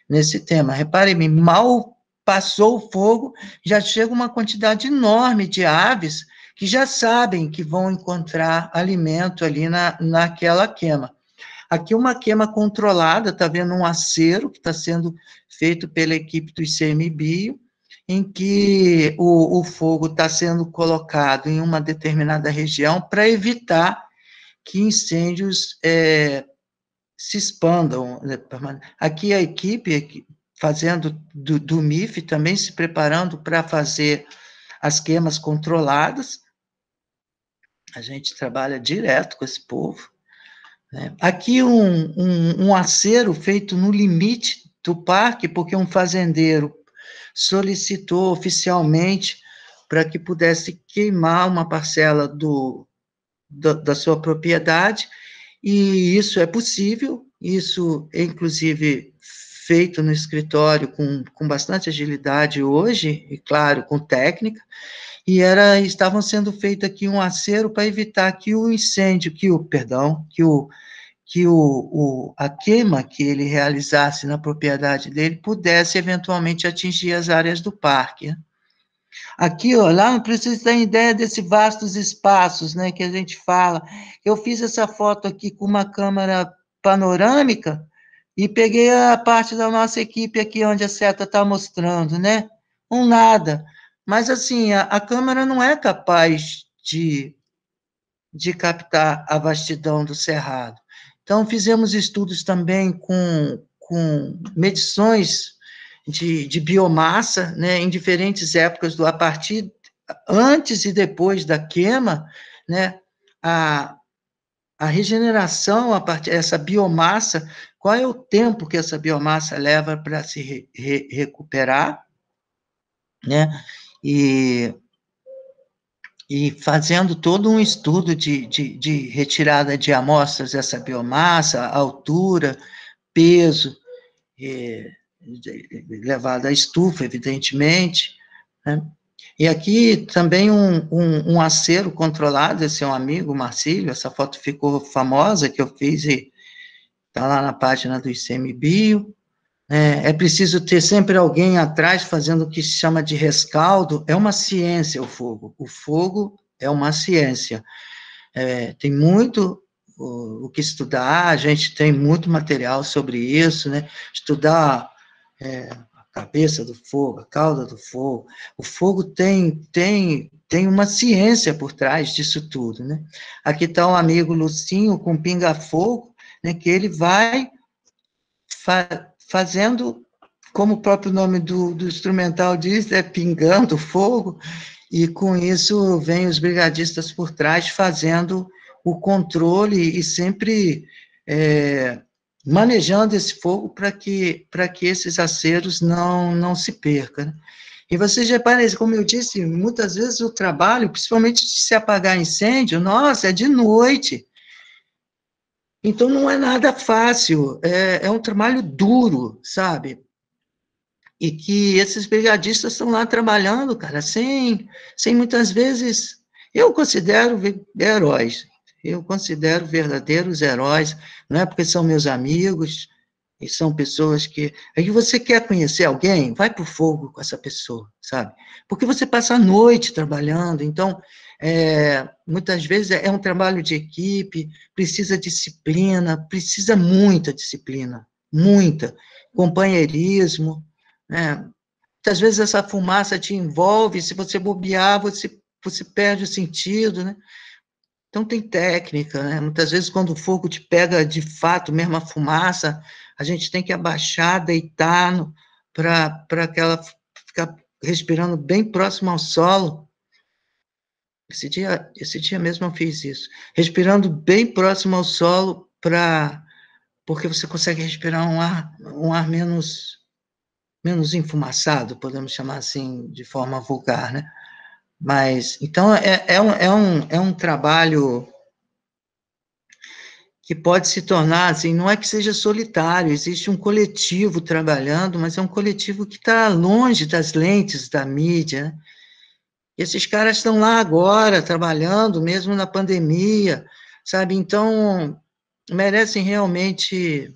nesse tema. Reparem-me, mal passou o fogo, já chega uma quantidade enorme de aves que já sabem que vão encontrar alimento ali na, naquela queima. Aqui uma queima controlada, está vendo um acero que está sendo feito pela equipe do ICMBio, em que o, o fogo está sendo colocado em uma determinada região para evitar que incêndios é, se expandam. Né, aqui a equipe fazendo do, do MIF também se preparando para fazer as queimas controladas. A gente trabalha direto com esse povo. Né? Aqui um, um, um acero feito no limite do parque, porque um fazendeiro solicitou oficialmente para que pudesse queimar uma parcela do, da, da sua propriedade, e isso é possível, isso é inclusive feito no escritório com, com bastante agilidade hoje, e claro, com técnica, e era estavam sendo feito aqui um acero para evitar que o incêndio, que o, perdão, que o que o, o, a queima que ele realizasse na propriedade dele pudesse eventualmente atingir as áreas do parque. Né? Aqui, ó, lá, precisa ter ideia desses vastos espaços né, que a gente fala. Eu fiz essa foto aqui com uma câmera panorâmica e peguei a parte da nossa equipe aqui, onde a seta está mostrando, né? Um nada. Mas, assim, a, a câmera não é capaz de, de captar a vastidão do cerrado. Então, fizemos estudos também com, com medições de, de biomassa né, em diferentes épocas do a partir antes e depois da queima, né, a, a regeneração, a partir essa biomassa, qual é o tempo que essa biomassa leva para se re, re, recuperar, né? E e fazendo todo um estudo de, de, de retirada de amostras dessa biomassa, altura, peso, é, à estufa, evidentemente. Né? E aqui também um, um, um acero controlado, esse é um amigo, Marcílio, essa foto ficou famosa que eu fiz e está lá na página do ICMBio. É, é, preciso ter sempre alguém atrás fazendo o que se chama de rescaldo. É uma ciência o fogo. O fogo é uma ciência. É, tem muito o, o, que estudar, a gente tem muito material sobre isso, né? Estudar é, a cabeça do fogo, a cauda do fogo. O fogo tem, tem, tem uma ciência por trás disso tudo, né? Aqui está o um amigo Lucinho com pinga-fogo, né, que ele vai fazendo, como o próprio nome do, do instrumental diz, é pingando fogo, e com isso vem os brigadistas por trás fazendo o controle e sempre é, manejando esse fogo para que, que esses aceros não, não se percam. Né? E vocês reparem, como eu disse, muitas vezes o trabalho, principalmente se apagar incêndio, nossa, é de noite. Então não é nada fácil, é, é um trabalho duro, sabe? E que esses brigadistas estão lá trabalhando, cara, sem, sem muitas vezes. Eu considero heróis, eu considero verdadeiros heróis, não é porque são meus amigos, e são pessoas que. Aí você quer conhecer alguém, vai para o fogo com essa pessoa, sabe? Porque você passa a noite trabalhando, então é, muitas vezes é, é um trabalho de equipe, precisa disciplina, precisa muita disciplina, muita, companheirismo, né? Muitas vezes essa fumaça te envolve, se você bobear, você, você perde o sentido, né? Então tem técnica, né? Muitas vezes quando o fogo te pega de fato, mesmo a fumaça, a gente tem que abaixar, deitar para aquela ficar respirando bem próximo ao solo, esse dia, esse dia mesmo eu fiz isso. Respirando bem próximo ao solo para porque você consegue respirar um ar, um ar menos menos enfumaçado, podemos chamar assim de forma vulgar, né? Mas então é, é, um, é, um, é um trabalho que pode se tornar, assim, não é que seja solitário, existe um coletivo trabalhando, mas é um coletivo que está longe das lentes da mídia, né? E esses caras estão lá agora, trabalhando, mesmo na pandemia, sabe? Então, merecem realmente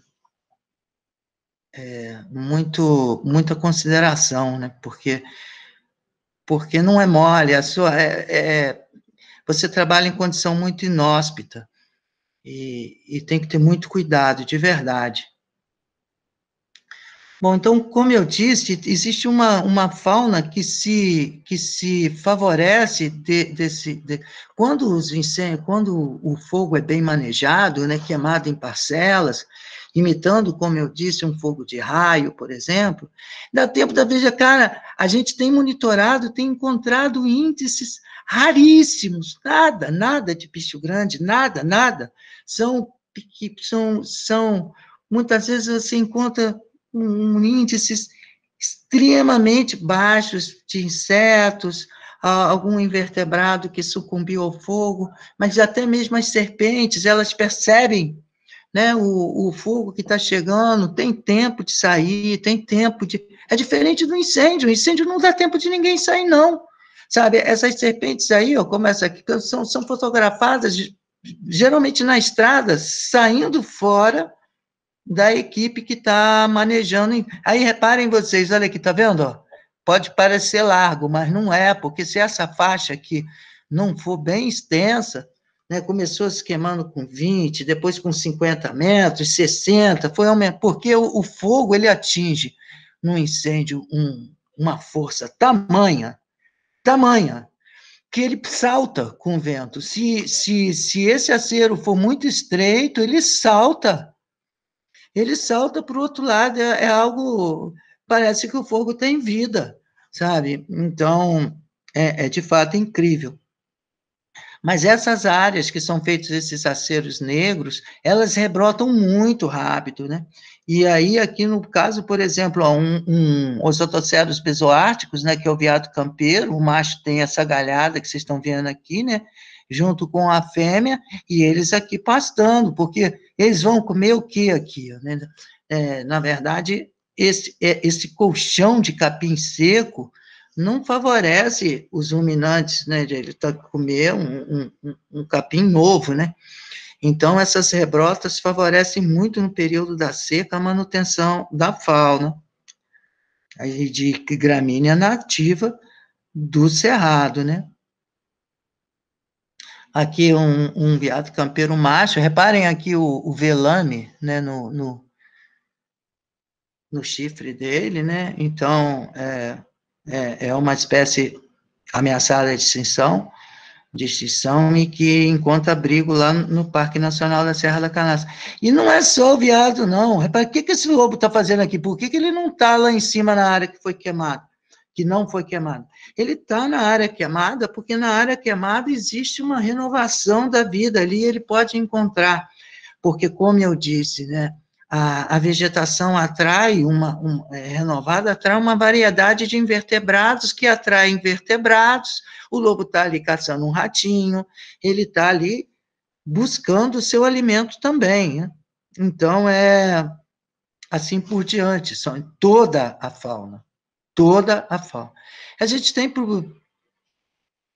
é, muito, muita consideração, né? Porque, porque não é mole, a sua, é, é, você trabalha em condição muito inóspita e, e tem que ter muito cuidado, de verdade. Bom, então, como eu disse, existe uma, uma fauna que se, que se favorece de, desse. De, quando os incêndios, quando o fogo é bem manejado, né, queimado em parcelas, imitando, como eu disse, um fogo de raio, por exemplo, dá tempo da veja, cara, a gente tem monitorado, tem encontrado índices raríssimos, nada, nada de bicho grande, nada, nada. São, são, são muitas vezes você encontra um índices extremamente baixos de insetos, algum invertebrado que sucumbiu ao fogo, mas até mesmo as serpentes, elas percebem né, o, o fogo que está chegando, tem tempo de sair, tem tempo de... É diferente do incêndio, o incêndio não dá tempo de ninguém sair, não. Sabe, essas serpentes aí, ó, como essa aqui, são, são fotografadas geralmente na estrada, saindo fora, da equipe que está manejando. Aí reparem vocês, olha aqui, tá vendo? Pode parecer largo, mas não é, porque se essa faixa aqui não for bem extensa, né, começou se queimando com 20, depois com 50 metros, 60, foi aumentando, porque o, o, fogo ele atinge no incêndio um, uma força tamanha, tamanha, que ele salta com o vento. Se, se, se esse acero for muito estreito, ele salta ele salta para o outro lado, é, é, algo, parece que o fogo tem vida, sabe? Então, é, é de fato incrível. Mas essas áreas que são feitos esses aceros negros, elas rebrotam muito rápido, né? E aí, aqui no caso, por exemplo, um, um, os otoceros bezoárticos, né, que é o viado campeiro, o macho tem essa galhada que vocês estão vendo aqui, né, junto com a fêmea, e eles aqui pastando, porque eles vão comer o que aqui? Né? É, na verdade, esse, é, esse colchão de capim seco não favorece os ruminantes, né? De ele está comer um, um, um, capim novo, né? Então, essas rebrotas favorecem muito no período da seca a manutenção da fauna de gramínea nativa do cerrado, né? aqui um, um campeiro macho. Reparem aqui o, o velame né, no, no, no, chifre dele, né? Então, é, é, é, uma espécie ameaçada de extinção, de extinção e que encontra abrigo lá no Parque Nacional da Serra da Canastra. E não é só o veado, não. Reparem o que, que esse lobo está fazendo aqui? Por que, que ele não está lá em cima na área que foi queimada? que não foi queimada. Ele está na área queimada, porque na área queimada existe uma renovação da vida ali, ele pode encontrar, porque, como eu disse, né, a, a vegetação atrai uma, um, é, renovada, atrai uma variedade de invertebrados que atrai invertebrados, o lobo está ali caçando um ratinho, ele está ali buscando o seu alimento também. Né? Então, é assim por diante, são toda a fauna toda a forma. A gente tem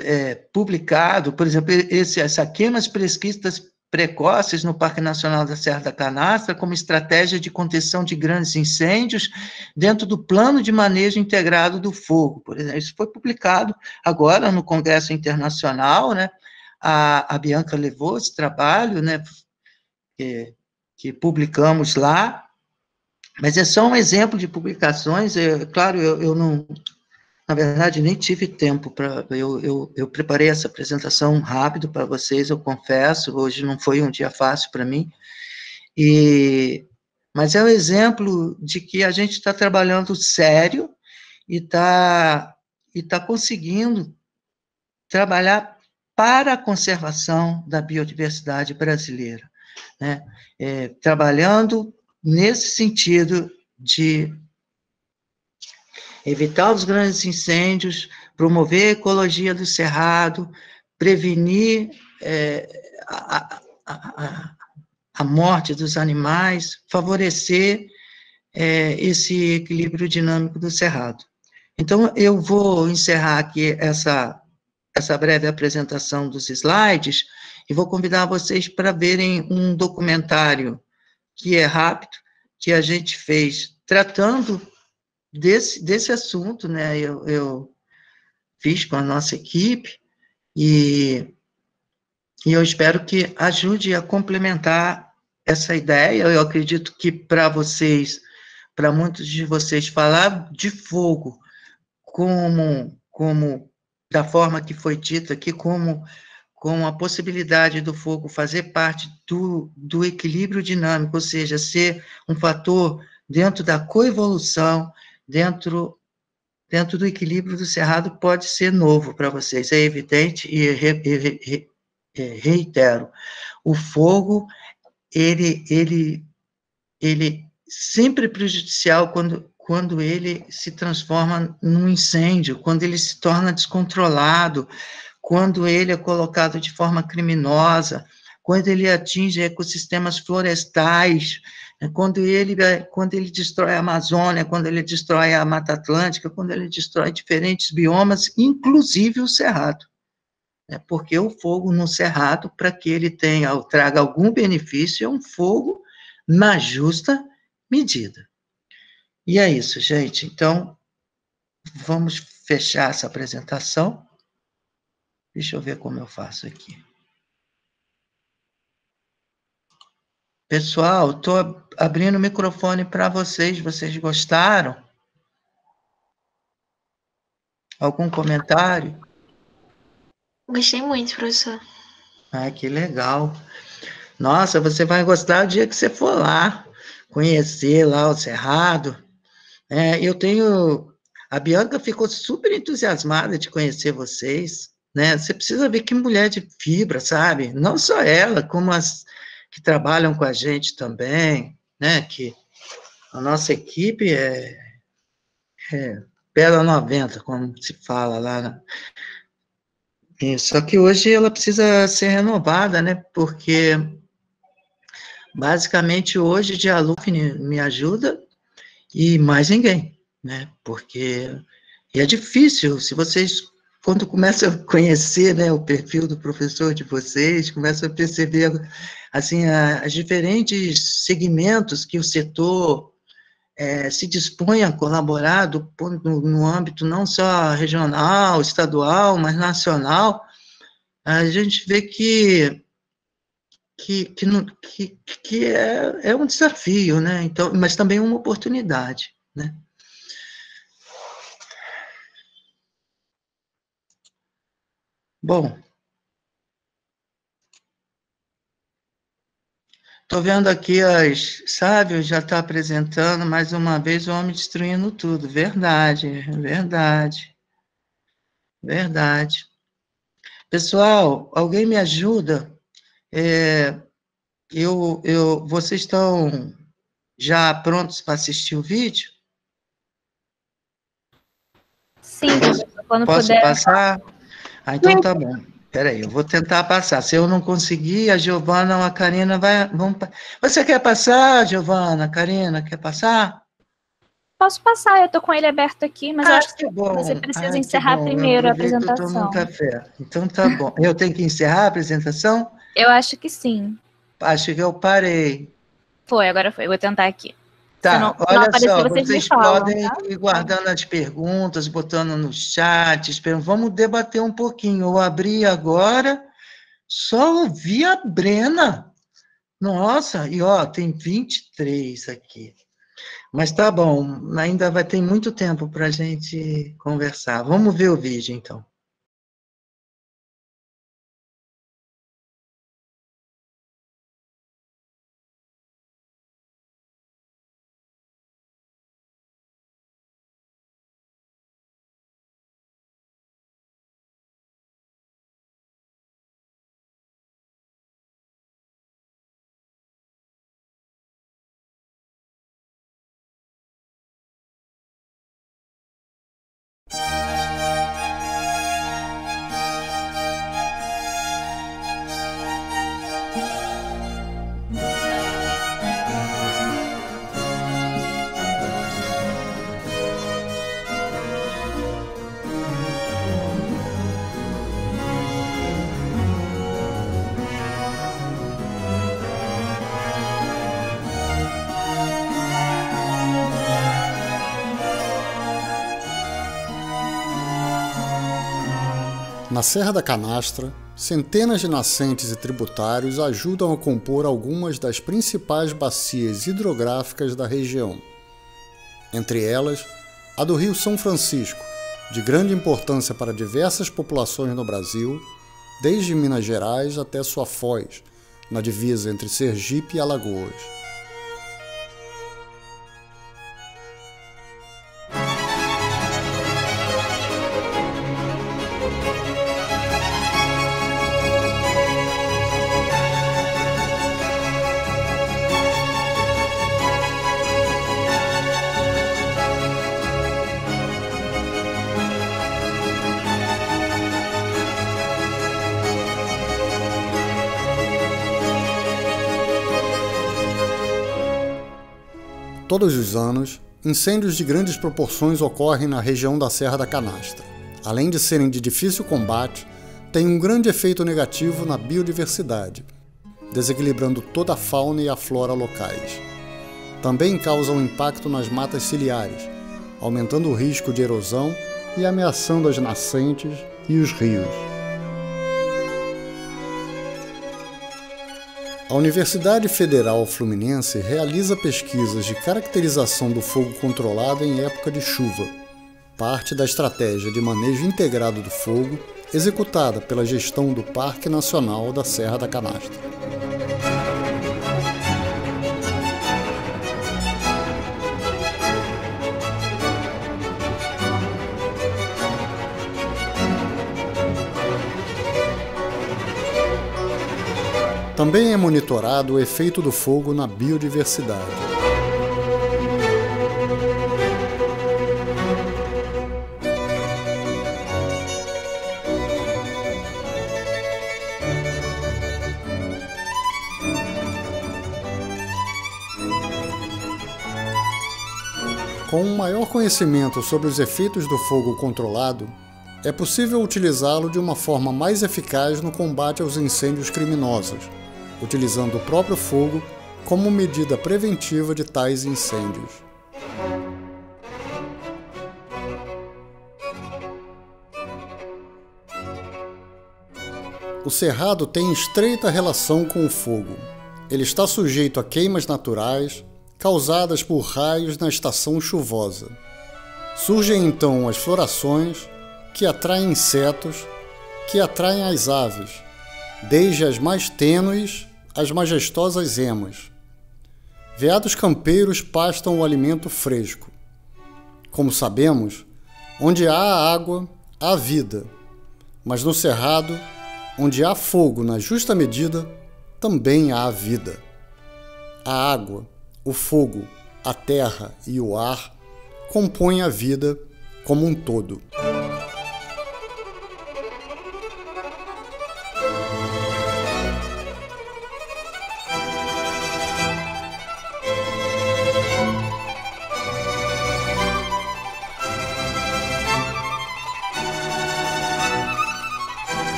é, publicado, por exemplo, esse, essa queima das pesquisas precoces no Parque Nacional da Serra da Canastra como estratégia de contenção de grandes incêndios dentro do plano de manejo integrado do fogo, por exemplo. Isso foi publicado agora no Congresso Internacional, né? A, a Bianca levou esse trabalho, né? Que, que publicamos lá, mas é só um exemplo de publicações, é, claro, eu, eu não, na verdade, nem tive tempo para. Eu, eu, eu, preparei essa apresentação rápido para vocês, eu confesso. Hoje não foi um dia fácil para mim. E, mas é um exemplo de que a gente está trabalhando sério e está e tá conseguindo trabalhar para a conservação da biodiversidade brasileira. Né? É, trabalhando nesse sentido de evitar os grandes incêndios, promover a ecologia do cerrado, prevenir é, a, a, a, morte dos animais, favorecer é, esse equilíbrio dinâmico do cerrado. Então, eu vou encerrar aqui essa, essa breve apresentação dos slides e vou convidar vocês para verem um documentário que é rápido, que a gente fez tratando desse, desse assunto, né? Eu, eu fiz com a nossa equipe e, e eu espero que ajude a complementar essa ideia. Eu acredito que para vocês, para muitos de vocês, falar de fogo como, como da forma que foi dita aqui, como com a possibilidade do fogo fazer parte do, do equilíbrio dinâmico, ou seja, ser um fator dentro da coevolução, dentro, dentro do equilíbrio do cerrado, pode ser novo para vocês. É evidente e re, re, re, é, reitero, o fogo, ele, ele, ele sempre é prejudicial quando, quando ele se transforma num incêndio, quando ele se torna descontrolado, quando ele é colocado de forma criminosa, quando ele atinge ecossistemas florestais, né, quando ele, é, quando ele destrói a Amazônia, quando ele destrói a Mata Atlântica, quando ele destrói diferentes biomas, inclusive o Cerrado. Né, porque o fogo no Cerrado, para que ele tenha, traga algum benefício, é um fogo na justa medida. E é isso, gente. Então, vamos fechar essa apresentação. Deixa eu ver como eu faço aqui. Pessoal, estou abrindo o microfone para vocês. Vocês gostaram? Algum comentário? Gostei muito, professor. Ah, que legal. Nossa, você vai gostar o dia que você for lá, conhecer lá o Cerrado. É, eu tenho. A Bianca ficou super entusiasmada de conhecer vocês né? Você precisa ver que mulher de fibra, sabe? Não só ela, como as que trabalham com a gente também, né? Que a nossa equipe é, é Bela 90, como se fala lá. Né? Só que hoje ela precisa ser renovada, né? Porque basicamente hoje de alumni me ajuda e mais ninguém, né? Porque e é difícil se vocês quando começo a conhecer né, o perfil do professor de vocês, começo a perceber assim as diferentes segmentos que o setor é, se dispõe a colaborar do, no, no âmbito não só regional, estadual, mas nacional, a gente vê que que, que, que, que é, é um desafio, né? Então, mas também uma oportunidade, né? Bom. Estou vendo aqui as sábios já está apresentando mais uma vez o homem destruindo tudo. Verdade, verdade. Verdade. Pessoal, alguém me ajuda? É, eu, eu, vocês estão já prontos para assistir o vídeo? Sim, quando Posso puder. Posso passar? Ah, então tá bom. Peraí, eu vou tentar passar. Se eu não conseguir, a Giovana ou a Karina vai, Vamos. Você quer passar, Giovana? Karina, quer passar? Posso passar, eu estou com ele aberto aqui, mas ah, eu acho que, que você precisa ah, encerrar bom. primeiro a apresentação. Eu café. Então tá bom. Eu tenho que encerrar a apresentação? Eu acho que sim. Acho que eu parei. Foi, agora foi. Eu Vou tentar aqui. Tá, não, olha não aparecer, só, vocês, vocês falam, podem tá? ir guardando as perguntas, botando no chat, esperando. vamos debater um pouquinho. Eu abri agora, só ouvi a Brena. Nossa, e ó, tem 23 aqui. Mas tá bom, ainda vai ter muito tempo para a gente conversar. Vamos ver o vídeo, então. Na Serra da Canastra, centenas de nascentes e tributários ajudam a compor algumas das principais bacias hidrográficas da região. Entre elas, a do Rio São Francisco, de grande importância para diversas populações no Brasil, desde Minas Gerais até sua foz, na divisa entre Sergipe e Alagoas. Todos os anos, incêndios de grandes proporções ocorrem na região da Serra da Canastra. Além de serem de difícil combate, têm um grande efeito negativo na biodiversidade, desequilibrando toda a fauna e a flora locais. Também causam impacto nas matas ciliares, aumentando o risco de erosão e ameaçando as nascentes e os rios. A Universidade Federal Fluminense realiza pesquisas de caracterização do fogo controlado em época de chuva, parte da estratégia de manejo integrado do fogo executada pela gestão do Parque Nacional da Serra da Canastra. Também é monitorado o efeito do fogo na biodiversidade. Com um maior conhecimento sobre os efeitos do fogo controlado, é possível utilizá-lo de uma forma mais eficaz no combate aos incêndios criminosos, utilizando o próprio fogo como medida preventiva de tais incêndios. O cerrado tem estreita relação com o fogo. Ele está sujeito a queimas naturais causadas por raios na estação chuvosa. Surgem então as florações, que atraem insetos, que atraem as aves, desde as mais tênues as majestosas emas. Veados campeiros pastam o alimento fresco. Como sabemos, onde há água, há vida. Mas no cerrado, onde há fogo na justa medida, também há vida. A água, o fogo, a terra e o ar compõem a vida como um todo.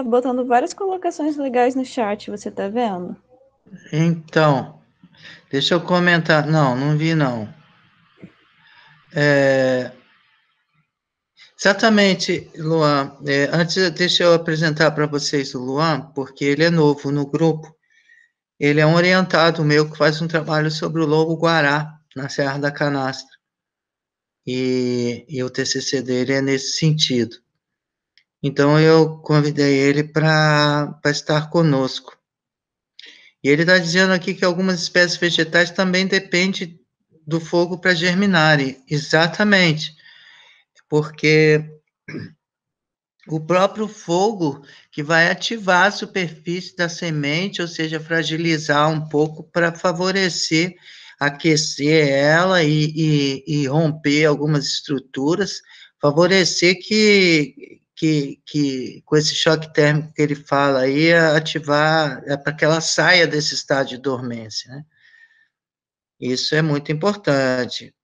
tá botando várias colocações legais no chat, você tá vendo? Então, deixa eu comentar. Não, não vi não. É... Exatamente, Luan. É, antes, deixa eu apresentar para vocês o Luan, porque ele é novo no grupo. Ele é um orientado meu que faz um trabalho sobre o lobo guará na Serra da Canastra. E, e o TCC dele é nesse sentido. Então eu convidei ele para estar conosco. E ele está dizendo aqui que algumas espécies vegetais também dependem do fogo para germinarem. Exatamente. Porque o próprio fogo que vai ativar a superfície da semente, ou seja, fragilizar um pouco para favorecer, aquecer ela e, e, e romper algumas estruturas, favorecer que, que, que com esse choque térmico que ele fala aí, é ativar é para que ela saia desse estado de dormência, né? Isso é muito importante.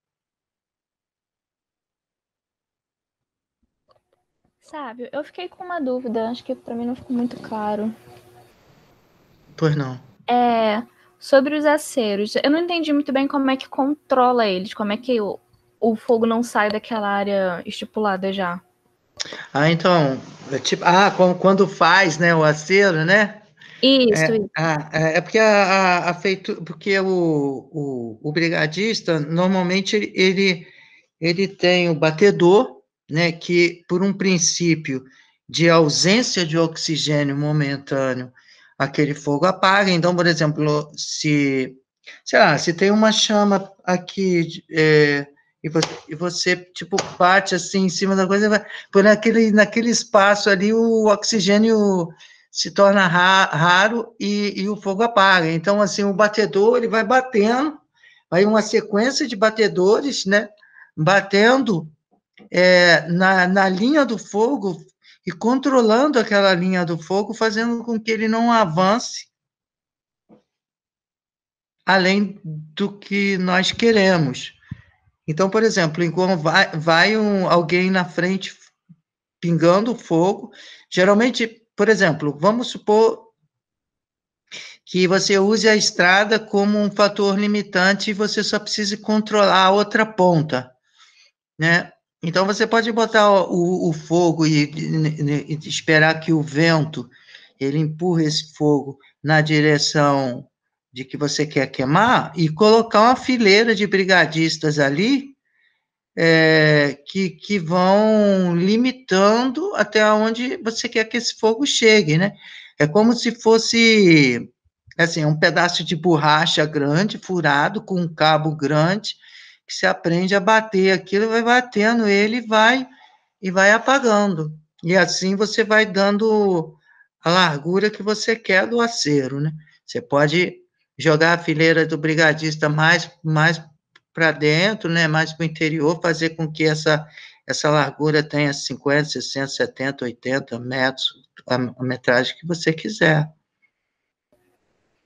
Sábio, eu fiquei com uma dúvida, acho que para mim não ficou muito claro. Pois não. É, sobre os aceros, eu não entendi muito bem como é que controla eles, como é que o, o fogo não sai daquela área estipulada já. Ah, então, é tipo, ah, quando faz, né, o acero, né? Isso, é, Ah, é, é porque a, a, porque o, o, o, brigadista normalmente ele, ele tem o batedor, né, que por um princípio de ausência de oxigênio momentâneo, aquele fogo apaga. Então, por exemplo, se sei lá, se tem uma chama aqui é, e você, e você tipo, bate assim em cima da coisa, vai, por aquele naquele espaço ali o oxigênio se torna ra, raro e, e o fogo apaga. Então, assim, o batedor ele vai batendo, vai uma sequência de batedores, né, batendo é, na, na linha do fogo e controlando aquela linha do fogo, fazendo com que ele não avance além do que nós queremos. Então, por exemplo, enquanto vai, vai um, alguém na frente pingando fogo, geralmente, por exemplo, vamos supor que você use a estrada como um fator limitante e você só precisa controlar a outra ponta, né? Então, você pode botar o, o fogo e, e, e esperar que o vento ele empurre esse fogo na direção de que você quer queimar e colocar uma fileira de brigadistas ali é, que, que vão limitando até onde você quer que esse fogo chegue, né? É como se fosse assim, um pedaço de borracha grande, furado, com um cabo grande, que se aprende a bater aquilo, vai batendo ele e vai, e vai apagando. E assim você vai dando a largura que você quer do acero, né? Você pode jogar a fileira do brigadista mais, mais para dentro, né, mais para o interior, fazer com que essa, essa largura tenha 50, 60, 70, 80 metros, a, a metragem que você quiser.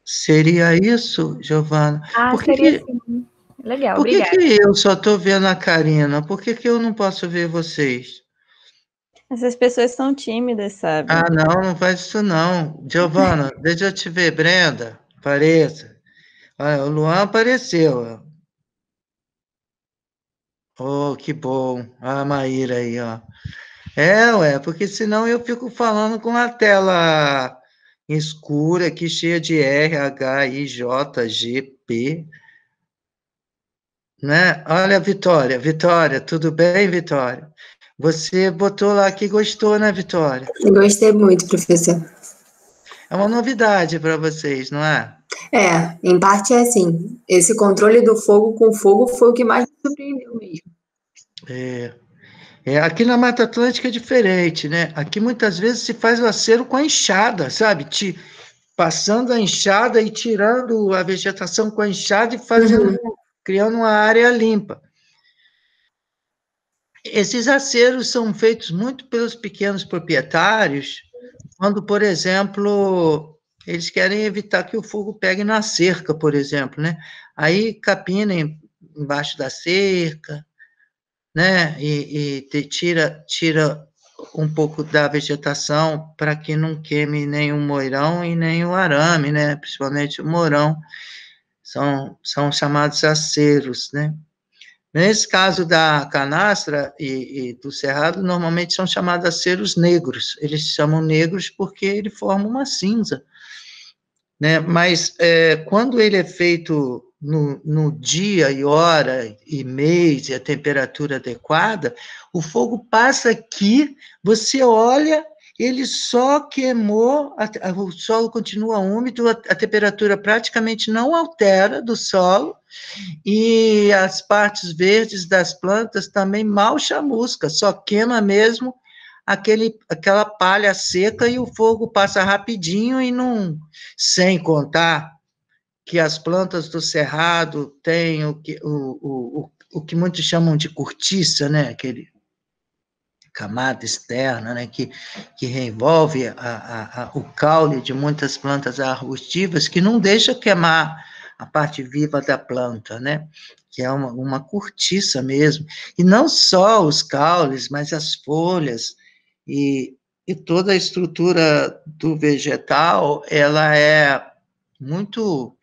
Seria isso, Giovana? Ah, Por que seria que, sim. Legal, Por que, que eu só estou vendo a Karina? Por que, que eu não posso ver vocês? Essas pessoas são tímidas, sabe? Ah, não, não faz isso não. Giovana, deixa eu te ver, Brenda. Apareça. Olha, ah, o Luan apareceu. Oh, que bom. A Maíra aí, ó. É, ué, porque senão eu fico falando com a tela escura aqui, cheia de R, H, I, J, G, P. Né? Olha, Vitória. Vitória, tudo bem, Vitória? Você botou lá que gostou, né, Vitória? Eu gostei muito, professor. É uma novidade para vocês, não é? É, em parte é assim. Esse controle do fogo com fogo foi o que mais me surpreendeu mesmo. É. É, aqui na Mata Atlântica é diferente, né? Aqui muitas vezes se faz o acero com a enxada, sabe? Te, passando a enxada e tirando a vegetação com a enxada e fazendo, uhum. criando uma área limpa. Esses aceros são feitos muito pelos pequenos proprietários quando, por exemplo, eles querem evitar que o fogo pegue na cerca, por exemplo, né? Aí capinem embaixo da cerca, né? E, e tira, tira um pouco da vegetação para que não queime nem o moirão e nem o arame, né? Principalmente o morão. São, são chamados aceros, né? Nesse caso da canastra e, e, do cerrado, normalmente são chamados ceros negros. Eles se chamam negros porque ele forma uma cinza. Né? Mas é, quando ele é feito no, no, dia e hora e mês e a temperatura adequada, o fogo passa aqui, você olha ele só queimou, o solo continua úmido, a, a, temperatura praticamente não altera do solo, e as partes verdes das plantas também mal chamusca, só queima mesmo aquele, aquela palha seca e o fogo passa rapidinho e não. Sem contar que as plantas do cerrado têm o que, o, o, o, o que muitos chamam de cortiça, né? Aquele, camada externa, né, que, que envolve a, a, a, o caule de muitas plantas arbustivas, que não deixa queimar a parte viva da planta, né? Que é uma, uma cortiça mesmo. E não só os caules, mas as folhas e, e toda a estrutura do vegetal, ela é muito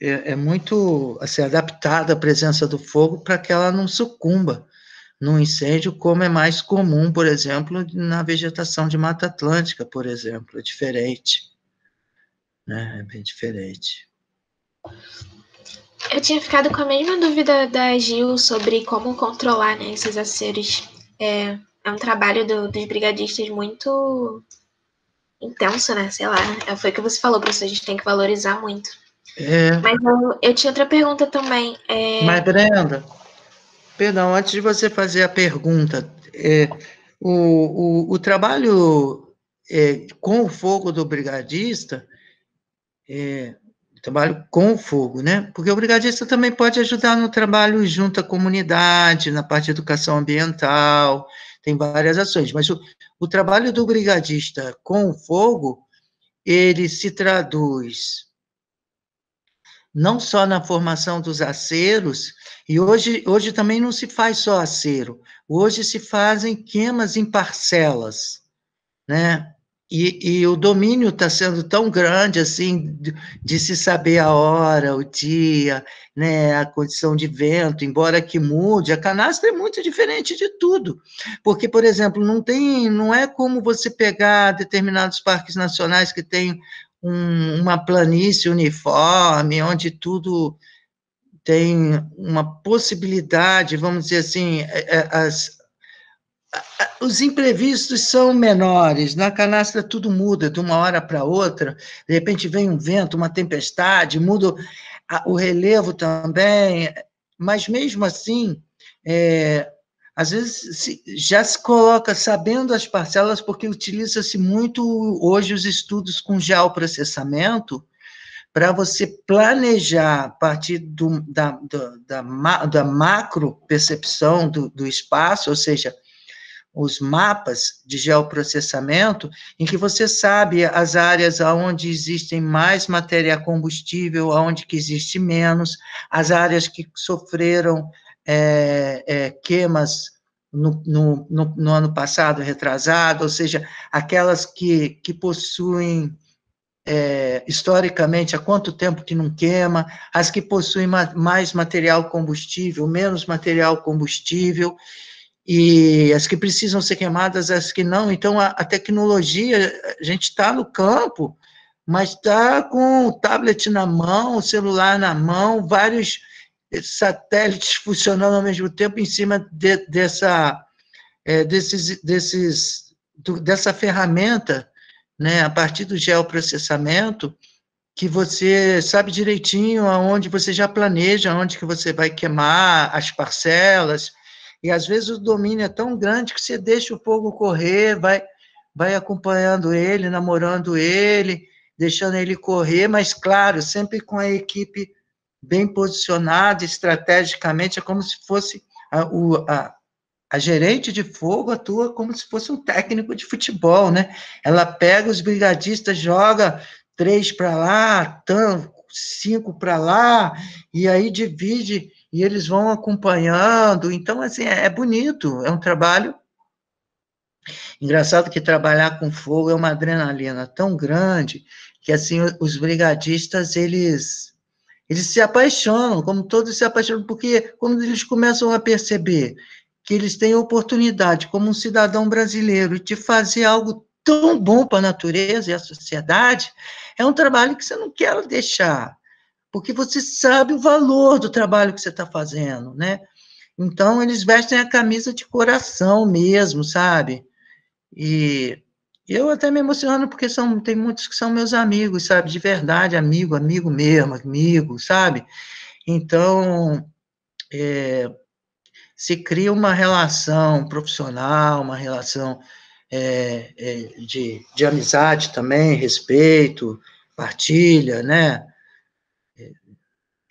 é, é muito assim, adaptada à presença do fogo para que ela não sucumba no incêndio, como é mais comum, por exemplo, na vegetação de Mata Atlântica, por exemplo, é diferente. Né? É bem diferente. Eu tinha ficado com a mesma dúvida da Gil sobre como controlar né, esses aceros. É, é um trabalho do, dos brigadistas muito intenso, né? Sei lá. É, foi o que você falou, professor, a gente tem que valorizar muito. É. Mas eu, eu tinha outra pergunta também. É... Mas, Brenda, Perdão, antes de você fazer a pergunta, é, o, o, o, trabalho é, com o fogo do brigadista, é, trabalho com o fogo, né? Porque o brigadista também pode ajudar no trabalho junto à comunidade, na parte de educação ambiental, tem várias ações, mas o, o trabalho do brigadista com o fogo, ele se traduz não só na formação dos aceros, e hoje, hoje também não se faz só acero, hoje se fazem queimas em parcelas, né? E, e o domínio está sendo tão grande, assim, de, de, se saber a hora, o dia, né, a condição de vento, embora que mude, a canastra é muito diferente de tudo, porque, por exemplo, não tem, não é como você pegar determinados parques nacionais que tem um, uma planície uniforme, onde tudo tem uma possibilidade, vamos dizer assim, é, é, as, os imprevistos são menores. Na canastra tudo muda de uma hora para outra. De repente vem um vento, uma tempestade, muda o relevo também. Mas mesmo assim, é, às vezes se, já se coloca sabendo as parcelas, porque utiliza-se muito hoje os estudos com geoprocessamento para você planejar a partir do, da, da, da, da macro percepção do, do espaço, ou seja, os mapas de geoprocessamento, em que você sabe as áreas onde existem mais matéria combustível, onde que existe menos, as áreas que sofreram é, é, queimas no, no, no, no, ano passado, retrasado, ou seja, aquelas que, que possuem é, historicamente há quanto tempo que não queima, as que possuem ma mais material combustível, menos material combustível, e as que precisam ser queimadas, as que não. Então, a, a tecnologia, a gente está no campo, mas está com o tablet na mão, o celular na mão, vários satélites funcionando ao mesmo tempo em cima de, dessa, é, desses, desses, do, dessa ferramenta, né, a partir do geoprocessamento, que você sabe direitinho aonde você já planeja, onde que você vai queimar as parcelas, e às vezes o domínio é tão grande que você deixa o fogo correr, vai, vai acompanhando ele, namorando ele, deixando ele correr, mas claro, sempre com a equipe bem posicionada estrategicamente, é como se fosse a, o, a, a gerente de fogo atua como se fosse um técnico de futebol, né? Ela pega os brigadistas, joga três para lá, cinco para lá, e aí divide, e eles vão acompanhando. Então, assim, é, é bonito, é um trabalho. Engraçado que trabalhar com fogo é uma adrenalina tão grande que, assim, os brigadistas, eles eles se apaixonam, como todos se apaixonam, porque quando eles começam a perceber que eles têm oportunidade, como um cidadão brasileiro, de fazer algo tão bom para a natureza e a sociedade, é um trabalho que você não quer deixar, porque você sabe o valor do trabalho que você está fazendo, né? Então, eles vestem a camisa de coração mesmo, sabe? E eu até me emociono porque são, tem muitos que são meus amigos, sabe? De verdade, amigo, amigo mesmo, amigo, sabe? Então, é, se cria uma relação profissional, uma relação é, é, de, de amizade também, respeito, partilha, né? É,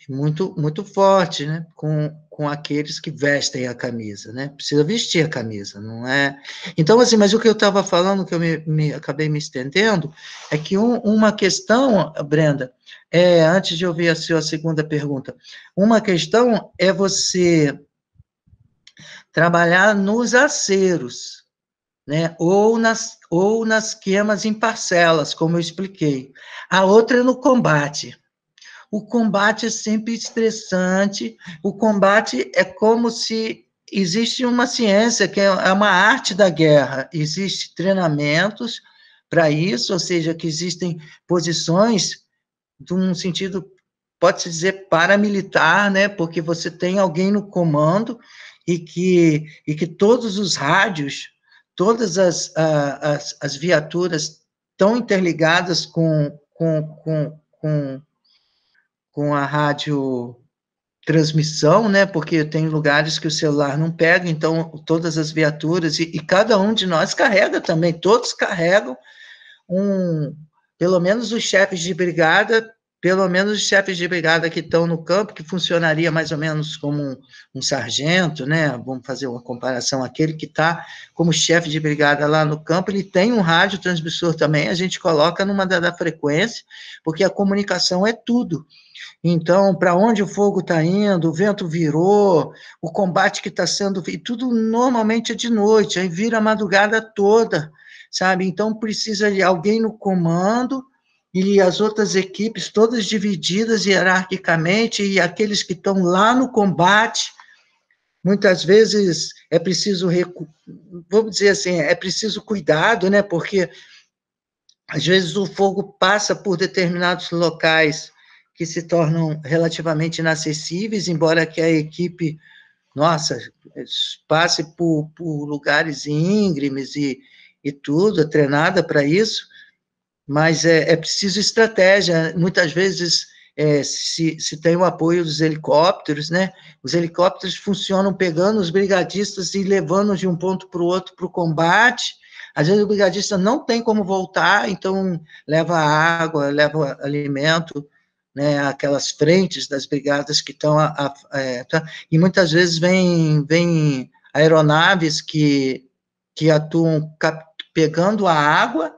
muito, muito forte, né? Com, com aqueles que vestem a camisa, né? Precisa vestir a camisa, não é? Então, assim, mas o que eu estava falando, que eu me, me, acabei me estendendo, é que um, uma questão, Brenda, é, antes de ouvir a sua segunda pergunta, uma questão é você trabalhar nos aceros, né? Ou nas, ou nas quemas em parcelas, como eu expliquei. A outra é no combate o combate é sempre estressante, o combate é como se existe uma ciência, que é, é uma arte da guerra, existem treinamentos para isso, ou seja, que existem posições de um sentido, pode-se dizer, paramilitar, né? porque você tem alguém no comando e que, e que todos os rádios, todas as, as, as viaturas estão interligadas com, com, com, com com a rádio transmissão, né? Porque tem lugares que o celular não pega, então todas as viaturas e, e cada um de nós carrega também, todos carregam um, pelo menos os chefes de brigada, pelo menos os chefes de brigada que estão no campo, que funcionaria mais ou menos como um, um sargento, né? Vamos fazer uma comparação aquele que está como chefe de brigada lá no campo, ele tem um rádio transmissor também, a gente coloca numa dada frequência, porque a comunicação é tudo. Então, para onde o fogo está indo, o vento virou, o combate que está sendo. E tudo normalmente é de noite, aí vira a madrugada toda, sabe? Então, precisa de alguém no comando e as outras equipes todas divididas hierarquicamente e aqueles que estão lá no combate muitas vezes é preciso vamos dizer assim é preciso cuidado né porque às vezes o fogo passa por determinados locais que se tornam relativamente inacessíveis, embora que a equipe, nossa, passe por, por lugares íngremes e, e tudo, treinada para isso, mas é, é, preciso estratégia. Muitas vezes é, se, se tem o apoio dos helicópteros, né? Os helicópteros funcionam pegando os brigadistas e levando de um ponto para o outro para o combate. Às vezes o brigadista não tem como voltar, então leva água, leva alimento, né, aquelas frentes das brigadas que estão a, a, é, tá, e muitas vezes vem, vem aeronaves que, que atuam cap, pegando a água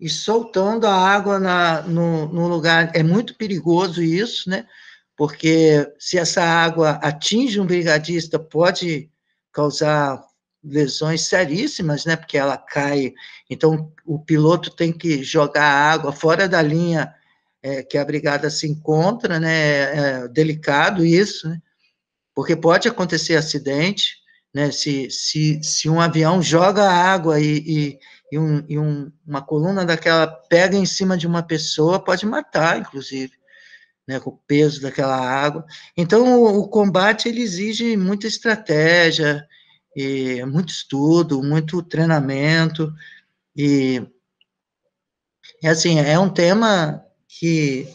e soltando a água na, no, no, lugar. É muito perigoso isso, né? Porque se essa água atinge um brigadista, pode causar lesões seríssimas, né? Porque ela cai. Então, o piloto tem que jogar a água fora da linha é, que a brigada se encontra, né? É, é delicado isso, né? porque pode acontecer acidente, né? Se, se, se um avião joga água e, e, e, um, e um, uma coluna daquela pega em cima de uma pessoa, pode matar, inclusive. Né, com o peso daquela água. Então, o, o combate ele exige muita estratégia, e muito estudo, muito treinamento e, e assim é um tema que,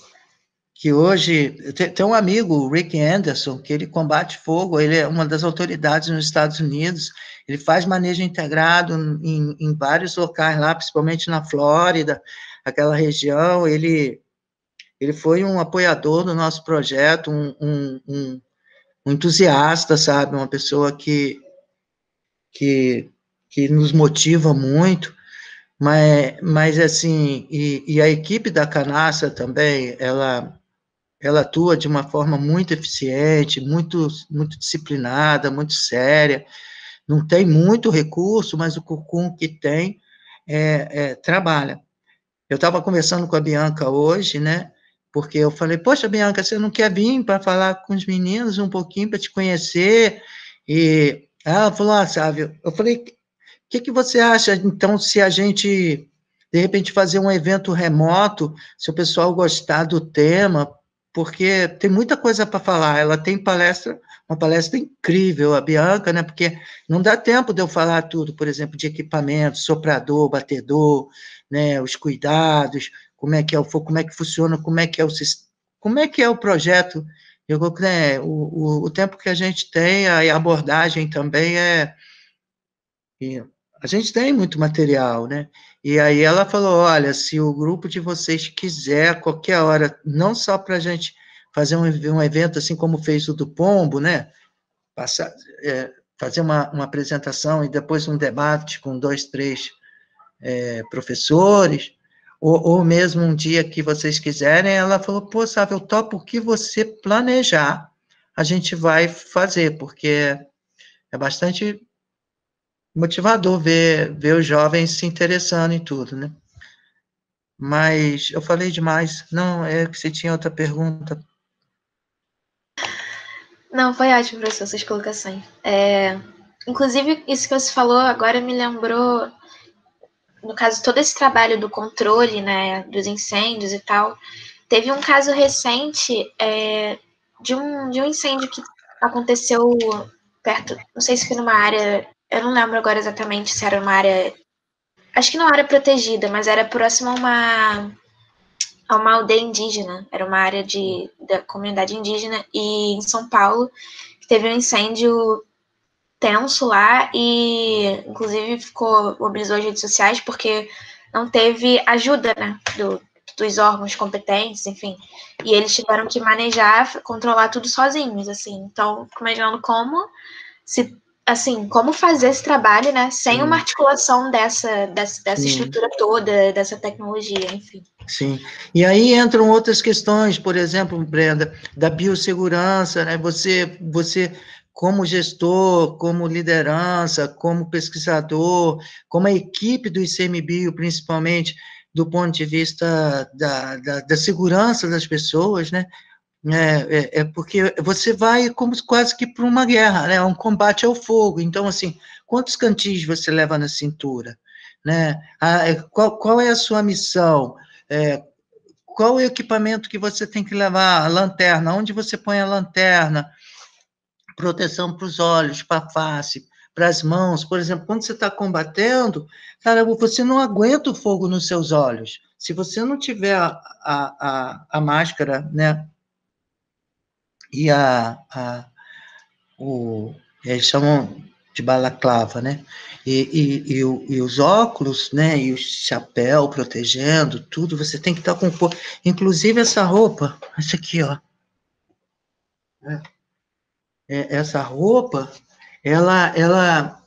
que hoje. Tem, tem um amigo, o Rick Anderson, que ele combate fogo, ele é uma das autoridades nos Estados Unidos, ele faz manejo integrado em, em vários locais lá, principalmente na Flórida, aquela região. Ele, ele foi um apoiador do nosso projeto, um, um, um, um entusiasta, sabe? Uma pessoa que. que que nos motiva muito mas, mas assim, e, e a equipe da Canaça também, ela, ela atua de uma forma muito eficiente, muito, muito disciplinada, muito séria. Não tem muito recurso, mas o com que tem é, é, trabalha. Eu estava conversando com a Bianca hoje, né? Porque eu falei, poxa, Bianca, você não quer vir para falar com os meninos um pouquinho para te conhecer? E ela falou, ah, Sávio, eu falei, o que, que você acha, então, se a gente, de repente, fazer um evento remoto, se o pessoal gostar do tema, porque tem muita coisa para falar. Ela tem palestra, uma palestra incrível, a Bianca, né? Porque não dá tempo de eu falar tudo, por exemplo, de equipamento, soprador, batedor, né? Os cuidados, como é que é o como é que funciona, como é que é o como é que é o projeto. Eu vou, né, o, o, o tempo que a gente tem, a abordagem também é, a gente tem muito material, né? E aí ela falou, olha, se o grupo de vocês quiser, qualquer hora, não só para a gente fazer um, um evento assim como fez o do Pombo, né? Passar, é, fazer uma, uma apresentação e depois um debate com dois, três é, professores, ou, ou, mesmo um dia que vocês quiserem, ela falou, pô, sabe, eu topo o que você planejar, a gente vai fazer, porque é bastante motivador ver, ver os jovens se interessando em tudo, né? Mas eu falei demais. Não, é que você tinha outra pergunta. Não, foi ótimo, professor, suas colocações. É, inclusive, isso que você falou agora me lembrou, no caso, todo esse trabalho do controle, né, dos incêndios e tal. Teve um caso recente é, de, um, de um incêndio que aconteceu perto, não sei se foi numa área eu não lembro agora exatamente se era uma área. Acho que não era protegida, mas era próximo a uma, a uma aldeia indígena. Era uma área de, da comunidade indígena. E em São Paulo, teve um incêndio tenso lá e, inclusive, ficou mobilizou as redes sociais porque não teve ajuda né, do, dos órgãos competentes, enfim. E eles tiveram que manejar, controlar tudo sozinhos, assim. Então, imaginando como, se assim, como fazer esse trabalho, né, sem uma articulação dessa, dessa, dessa estrutura toda, dessa tecnologia, enfim. Sim. E aí entram outras questões, por exemplo, Brenda, da biossegurança, né? Você, você como gestor, como liderança, como pesquisador, como a equipe do ICMBio, principalmente, do ponto de vista da, da, da segurança das pessoas, né? É, é, é, porque você vai como quase que para uma guerra, né? Um combate ao fogo. Então, assim, quantos cantis você leva na cintura, né? A, ah, é, qual, qual, é a sua missão? É, qual o equipamento que você tem que levar? A lanterna? Onde você põe a lanterna? Proteção para os olhos, para a face, para as mãos. Por exemplo, quando você está combatendo, cara, você não aguenta o fogo nos seus olhos. Se você não tiver a, a, a máscara, né? e a, a o, eles chamam de balaclava, né? E, e, e, o, e, os óculos, né? E o chapéu protegendo, tudo. Você tem que estar tá com corpo. Inclusive essa roupa, essa aqui, ó. É, é, essa roupa, ela, ela,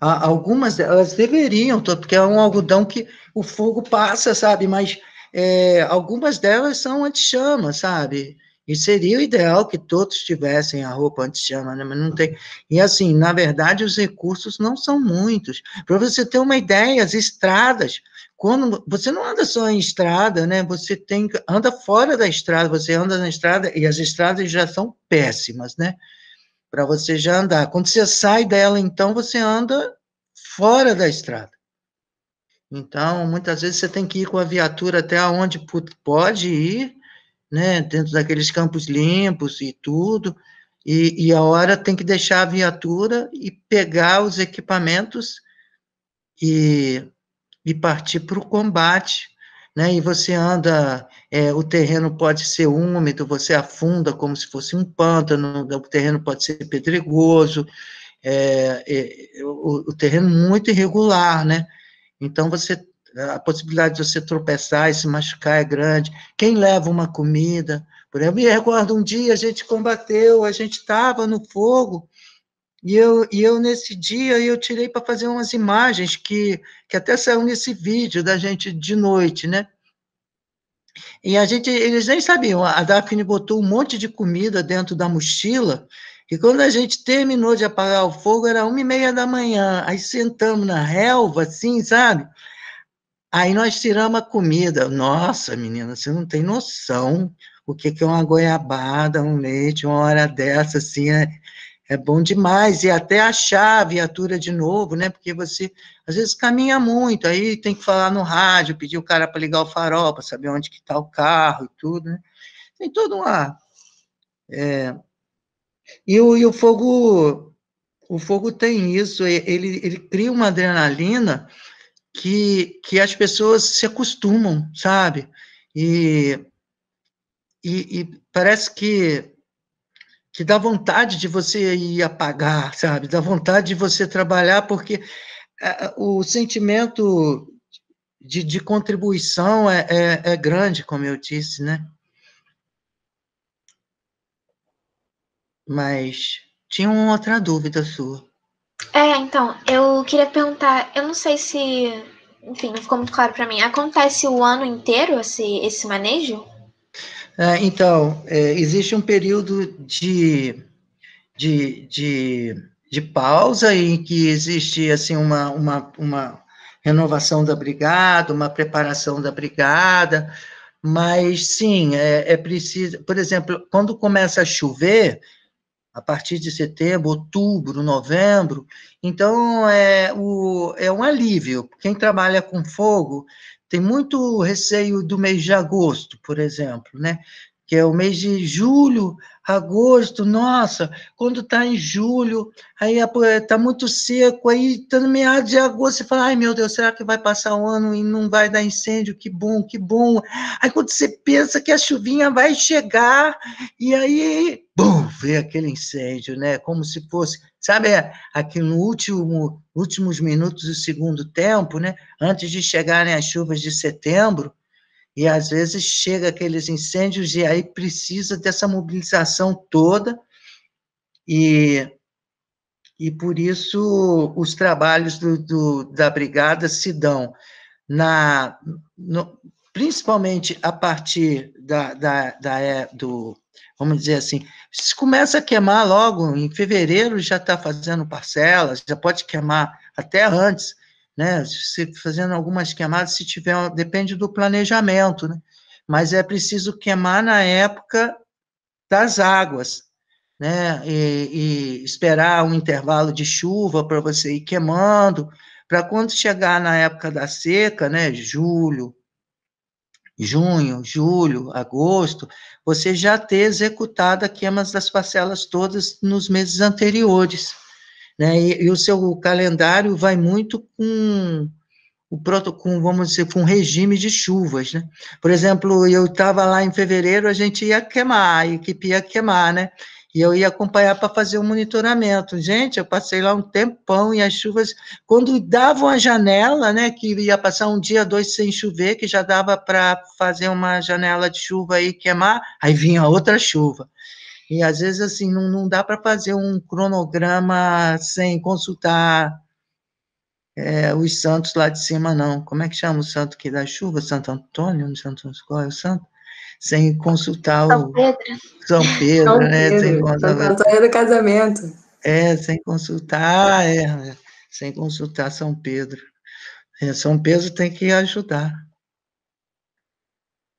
algumas delas deveriam, tá? porque é um algodão que o fogo passa, sabe? Mas é, algumas delas são anti-chama, sabe? E seria o ideal que todos tivessem a roupa antichama, né? mas não tem. E assim, na verdade, os recursos não são muitos. Para você ter uma ideia, as estradas, quando você não anda só em estrada, né? Você tem anda fora da estrada, você anda na estrada e as estradas já são péssimas, né? Para você já andar. Quando você sai dela, então você anda fora da estrada. Então, muitas vezes você tem que ir com a viatura até onde pode ir né, dentro daqueles campos limpos e tudo, e, e a hora tem que deixar a viatura e pegar os equipamentos e, e partir para o combate, né, e você anda, é, o terreno pode ser úmido, você afunda como se fosse um pântano, o terreno pode ser pedregoso, é, é, o, o terreno muito irregular, né, então você a possibilidade de você tropeçar e se machucar é grande. Quem leva uma comida? Por exemplo, eu me recordo um dia a gente combateu, a gente estava no fogo, e eu, e eu nesse dia eu tirei para fazer umas imagens que, que até saiu nesse vídeo da gente de noite, né? E a gente, eles nem sabiam, a Daphne botou um monte de comida dentro da mochila, e quando a gente terminou de apagar o fogo, era uma e meia da manhã, aí sentamos na relva, assim, sabe? Aí nós tiramos a comida. Nossa, menina, você não tem noção o que, que é uma goiabada, um leite, uma hora dessa, assim, é, é bom demais. E até achar a viatura de novo, né? Porque você, às vezes, caminha muito, aí tem que falar no rádio, pedir o cara para ligar o farol, para saber onde que está o carro e tudo, né? Tem toda uma... É... E, o, e o fogo... O fogo tem isso, ele, ele cria uma adrenalina que, que as pessoas se acostumam, sabe? E, e, e, parece que, que dá vontade de você ir apagar, sabe? Dá vontade de você trabalhar, porque é, é, o sentimento de, de contribuição é, é, é grande, como eu disse, né? Mas tinha uma outra dúvida sua. É, então, eu queria perguntar, eu não sei se, enfim, não ficou muito claro para mim, acontece o ano inteiro esse, esse manejo? É, então, é, existe um período de, de, de, de pausa em que existe, assim, uma, uma, uma renovação da brigada, uma preparação da brigada, mas sim, é, é preciso, por exemplo, quando começa a chover, a partir de setembro, outubro, novembro. Então, é, o, é um alívio. Quem trabalha com fogo tem muito receio do mês de agosto, por exemplo, né? que é o mês de julho, agosto, nossa, quando está em julho, aí está muito seco, aí está no meado de agosto, você fala, ai meu Deus, será que vai passar o um ano e não vai dar incêndio? Que bom, que bom. Aí quando você pensa que a chuvinha vai chegar, e aí bom, ver aquele incêndio, né? Como se fosse, sabe, é, aqui no último, últimos minutos do segundo tempo, né? Antes de chegarem as chuvas de setembro, e às vezes chega aqueles incêndios e aí precisa dessa mobilização toda e e por isso os trabalhos do, do da brigada se dão na no, principalmente a partir da, da, da é, do vamos dizer assim, se começa a queimar logo, em fevereiro já está fazendo parcelas, já pode queimar até antes, né? Se fazendo algumas queimadas, se tiver, depende do planejamento, né? Mas é preciso queimar na época das águas, né? E, e esperar um intervalo de chuva para você ir queimando, para quando chegar na época da seca, né? Julho, junho, julho, agosto, você já ter executado a queima das parcelas todas nos meses anteriores. Né? E, e o seu calendário vai muito com o protocolo, vamos dizer, com regime de chuvas, né? Por exemplo, eu estava lá em fevereiro, a gente ia queimar, a equipe ia queimar, né? e eu ia acompanhar para fazer o monitoramento. Gente, eu passei lá um tempão e as chuvas, quando davam a janela, né, que ia passar um dia, dois sem chover, que já dava para fazer uma janela de chuva e queimar, aí vinha outra chuva. E às vezes, assim, não, não dá para fazer um cronograma sem consultar é, os santos lá de cima, não. Como é que chama o santo que dá chuva? Santo Antônio? Santo, qual é o santo? sem consultar São o Pedro. São Pedro, São né? Pedro. Sem consultar... São do casamento. É, sem consultar, é, né? sem consultar São Pedro. É, São Pedro tem que ajudar.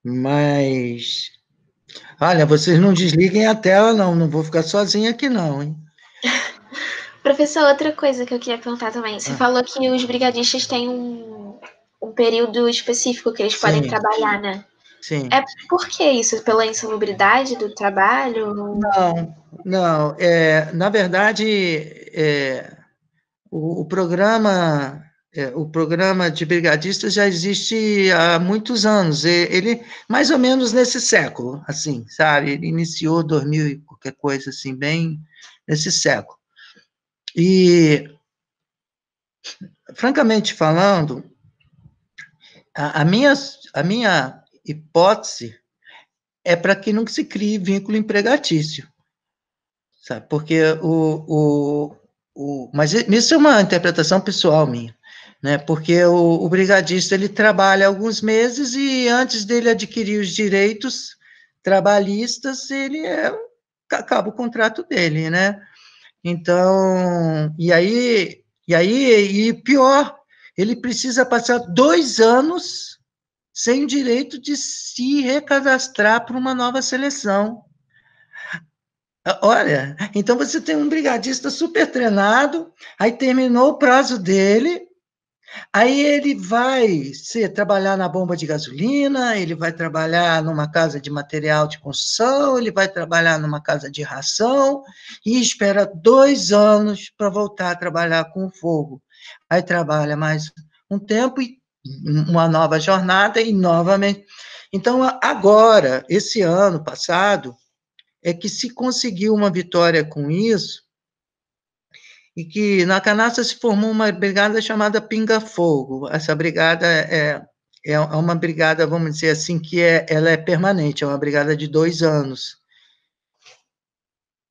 Mas, olha, vocês não desliguem a tela, não. Não vou ficar sozinha aqui, não, hein? Professor, outra coisa que eu queria perguntar também. Você ah. falou que os brigadistas têm um, um período específico que eles Sim. podem trabalhar, né? Sim. É por que isso? Pela insalubridade do trabalho? Não, não. É, na verdade, é, o, o, programa é, o programa de brigadistas já existe há muitos anos. Ele mais ou menos nesse século, assim, sabe? Ele iniciou 2000 e qualquer coisa assim, bem nesse século. E francamente falando, a, a minha a minha hipótese é para que não se crie vínculo empregatício. Sabe? Porque o, o, o. Mas isso é uma interpretação pessoal minha. Né? Porque o, o brigadista ele trabalha alguns meses e antes dele adquirir os direitos trabalhistas, ele é, acaba o contrato dele, né? Então, e aí, e aí, e pior, ele precisa passar dois anos sem direito de se recadastrar para uma nova seleção. Olha, então você tem um brigadista super treinado, aí terminou o prazo dele, aí ele vai se trabalhar na bomba de gasolina, ele vai trabalhar numa casa de material de construção, ele vai trabalhar numa casa de ração e espera dois anos para voltar a trabalhar com fogo. Aí trabalha mais um tempo e uma nova jornada e novamente. Então, agora, esse ano passado, é que se conseguiu uma vitória com isso, e que na Canastra se formou uma brigada chamada Pinga Fogo. Essa brigada é, é, é uma brigada, vamos dizer assim, que é, ela é permanente, é uma brigada de dois anos.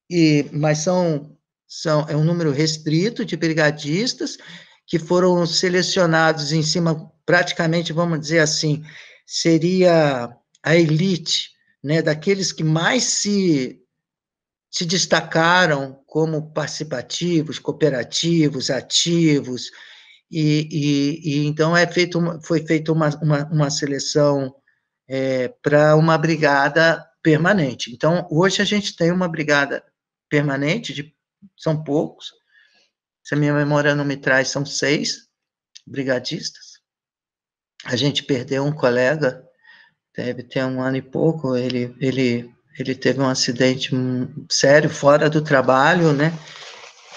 E, mas são, são é um número restrito de brigadistas que foram selecionados em cima praticamente, vamos dizer assim, seria a elite, né, daqueles que mais se, se destacaram como participativos, cooperativos, ativos, e, e, e então é feito, foi feita uma, uma, uma, seleção é, para uma brigada permanente. Então, hoje a gente tem uma brigada permanente, de, são poucos, se a minha memória não me traz, são seis brigadistas, a gente perdeu um colega, deve ter um ano e pouco, ele, ele, ele teve um acidente sério fora do trabalho, né?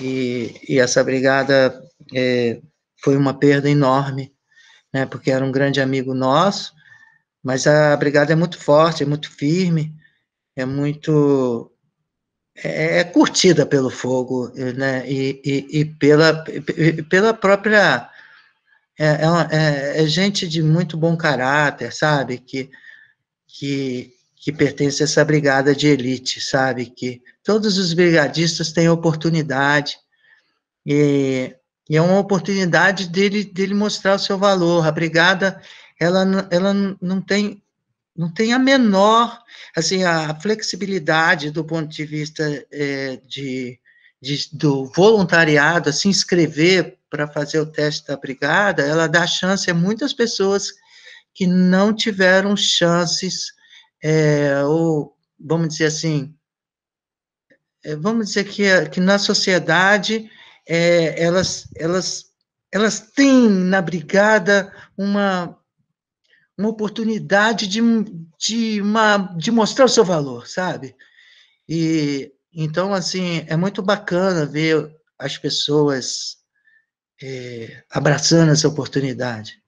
E, e essa brigada é, foi uma perda enorme, né? Porque era um grande amigo nosso, mas a brigada é muito forte, é muito firme, é muito é, é curtida pelo fogo, né? E, e, e pela, e pela própria é, é, é, é, gente de muito bom caráter, sabe? Que, que, que pertence a essa brigada de elite, sabe? Que todos os brigadistas têm oportunidade. E, e é uma oportunidade dele, dele mostrar o seu valor. A brigada, ela, ela não tem não tem a menor, assim, a flexibilidade do ponto de vista é, de, de, do voluntariado a assim, se inscrever para fazer o teste da brigada, ela dá chance a muitas pessoas que não tiveram chances, é, ou vamos dizer assim, é, vamos dizer que, que na sociedade é, elas, elas, elas têm na brigada uma, uma oportunidade de, de, uma, de mostrar o seu valor, sabe? E então, assim, é muito bacana ver as pessoas é, abraçando essa oportunidade.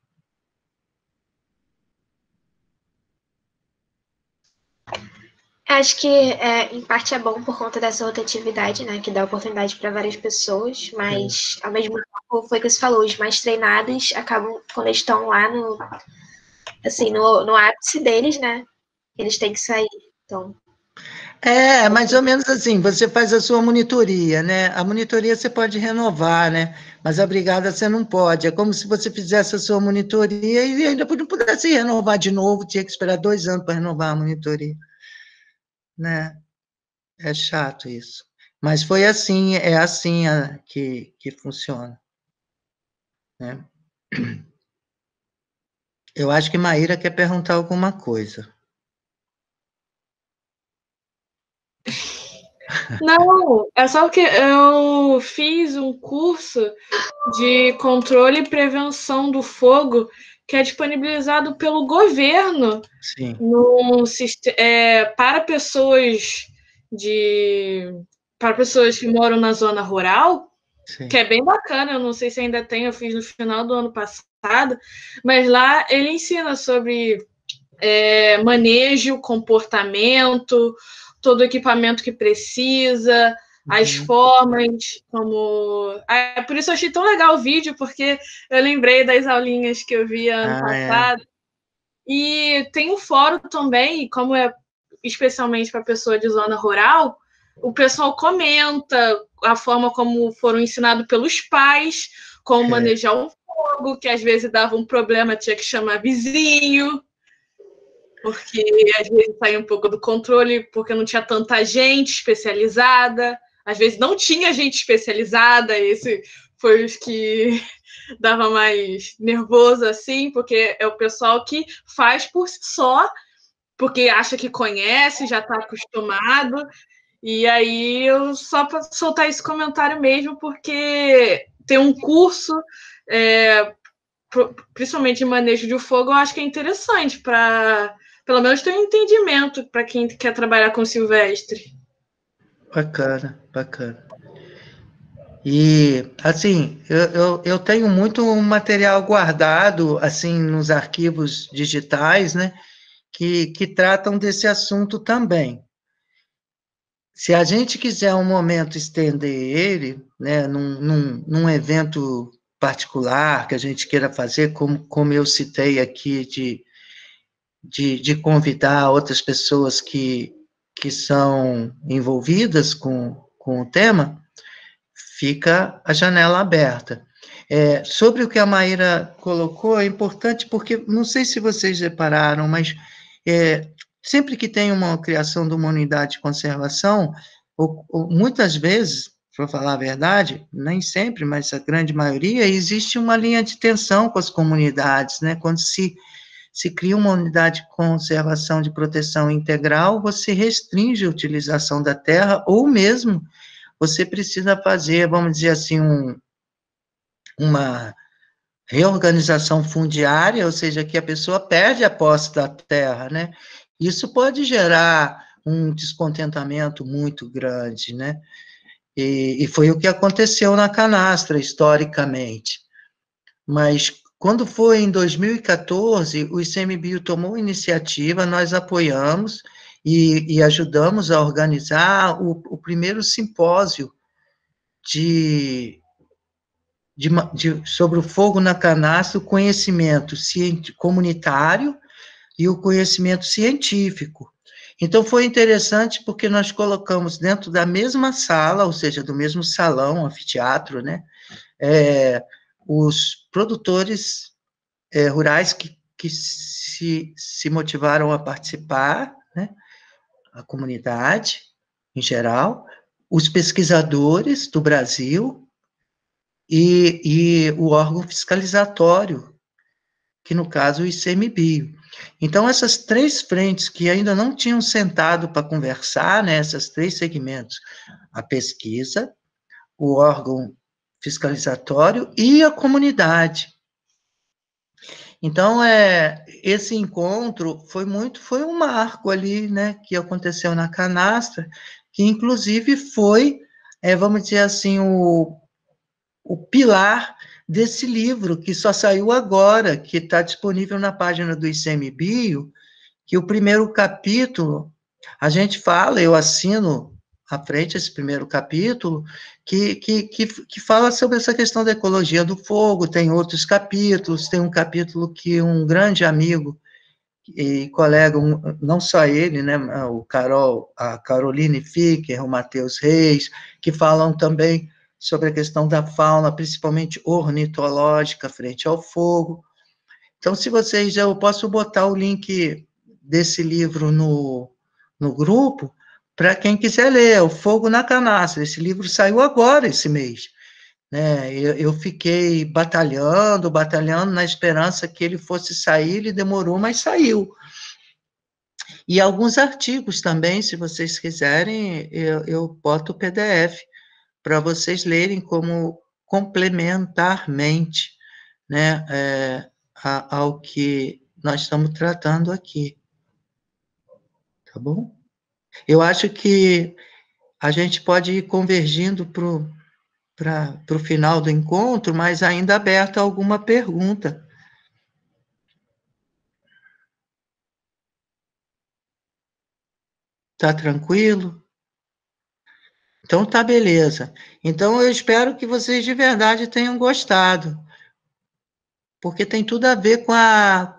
Acho que, é, em parte, é bom por conta dessa rotatividade, né? Que dá oportunidade para várias pessoas, mas, é. ao mesmo tempo, foi o que você falou, os mais treinados acabam, quando eles estão lá no, assim, no, no ápice deles, né? Eles têm que sair. Então, é, mais ou menos assim, você faz a sua monitoria, né? A monitoria você pode renovar, né? Mas a brigada você não pode. É como se você fizesse a sua monitoria e ainda não pudesse renovar de novo, tinha que esperar dois anos para renovar a monitoria. Né? É chato isso. Mas foi assim, é assim que, que funciona. Né? Eu acho que Maíra quer perguntar alguma coisa. Não, é só que eu fiz um curso de controle e prevenção do fogo que é disponibilizado pelo governo no, é, para pessoas de para pessoas que moram na zona rural, Sim. que é bem bacana. Eu não sei se ainda tem, eu fiz no final do ano passado, mas lá ele ensina sobre é, manejo, comportamento, todo o equipamento que precisa, as uhum. formas, como. Ah, por isso eu achei tão legal o vídeo, porque eu lembrei das aulinhas que eu via ano ah, é. passado. É. E tem um fórum também, como é especialmente para pessoa de zona rural, o pessoal comenta a forma como foram ensinados pelos pais, como é. manejar o fogo, que às vezes dava um problema, tinha que chamar vizinho porque às vezes saía um pouco do controle, porque não tinha tanta gente especializada, às vezes não tinha gente especializada, esse foi os que dava mais nervoso assim, porque é o pessoal que faz por si só, porque acha que conhece, já está acostumado. E aí eu só para soltar esse comentário mesmo, porque ter um curso, é, principalmente de manejo de fogo, eu acho que é interessante para pelo menos tem um entendimento para quem quer trabalhar com Silvestre. Bacana, bacana. E, assim, eu, eu, eu tenho muito material guardado, assim, nos arquivos digitais, né? Que, que tratam desse assunto também. Se a gente quiser um momento estender ele, né, num, num, num evento particular que a gente queira fazer, como, como eu citei aqui, de de, de convidar outras pessoas que, que são envolvidas com, com o tema, fica a janela aberta. É, sobre o que a Maíra colocou, é importante porque, não sei se vocês repararam, mas é, sempre que tem uma criação de uma unidade de conservação, ou, ou, muitas vezes, para falar a verdade, nem sempre, mas a grande maioria, existe uma linha de tensão com as comunidades, né? quando se se cria uma unidade de conservação de proteção integral, você restringe a utilização da terra, ou mesmo você precisa fazer, vamos dizer assim, um, uma reorganização fundiária, ou seja, que a pessoa perde a posse da terra, né? Isso pode gerar um descontentamento muito grande, né? E, e foi o que aconteceu na canastra, historicamente. Mas quando foi em 2014, o ICMBio tomou iniciativa, nós apoiamos e, e ajudamos a organizar o, o primeiro simpósio de, de, de, sobre o fogo na canastra, o conhecimento comunitário e o conhecimento científico. Então, foi interessante porque nós colocamos dentro da mesma sala, ou seja, do mesmo salão, anfiteatro, né, é, os produtores é, rurais que, que se, se motivaram a participar, né? a comunidade em geral, os pesquisadores do Brasil e, e o órgão fiscalizatório, que no caso o ICMBio. Então, essas três frentes que ainda não tinham sentado para conversar, né, esses três segmentos, a pesquisa, o órgão fiscalizatório e a comunidade. Então, é, esse encontro foi muito, foi um marco ali, né, que aconteceu na canastra, que inclusive foi, é, vamos dizer assim, o, o pilar desse livro, que só saiu agora, que está disponível na página do ICMBio, que o primeiro capítulo, a gente fala, eu assino à frente, esse primeiro capítulo, que, que, que, que, fala sobre essa questão da ecologia do fogo, tem outros capítulos, tem um capítulo que um grande amigo e colega, um, não só ele, né, o Carol, a Caroline Ficker, o Matheus Reis, que falam também sobre a questão da fauna, principalmente ornitológica, frente ao fogo. Então, se vocês, eu posso botar o link desse livro no, no grupo, para quem quiser ler, é O Fogo na Canastra. Esse livro saiu agora, esse mês. Né? Eu, eu, fiquei batalhando, batalhando, na esperança que ele fosse sair, ele demorou, mas saiu. E alguns artigos também, se vocês quiserem, eu, eu boto o PDF para vocês lerem como complementarmente né, é, ao que nós estamos tratando aqui. Tá bom? Eu acho que a gente pode ir convergindo para o final do encontro, mas ainda aberto a alguma pergunta. Tá tranquilo? Então tá beleza. Então eu espero que vocês de verdade tenham gostado. Porque tem tudo a ver com a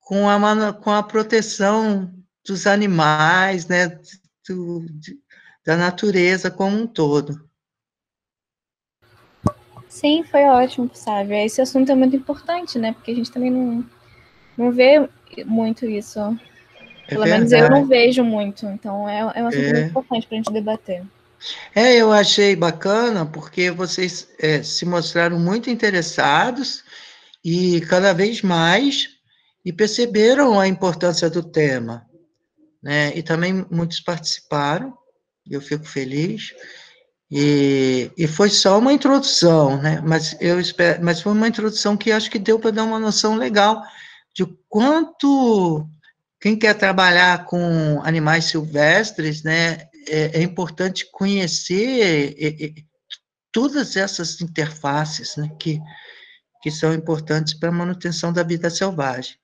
com a, com a proteção dos animais, né, do, de, da natureza como um todo. Sim, foi ótimo, sabe? Esse assunto é muito importante, né? Porque a gente também não, não vê muito isso. É Pelo menos eu não vejo muito. Então é, é um assunto é. muito importante para a gente debater. É, eu achei bacana porque vocês é, se mostraram muito interessados e cada vez mais e perceberam a importância do tema né? E também muitos participaram, eu fico feliz. E, e foi só uma introdução, né? Mas eu espero, mas foi uma introdução que acho que deu para dar uma noção legal de quanto quem quer trabalhar com animais silvestres, né, é, é importante conhecer todas essas interfaces, né, que que são importantes para a manutenção da vida selvagem.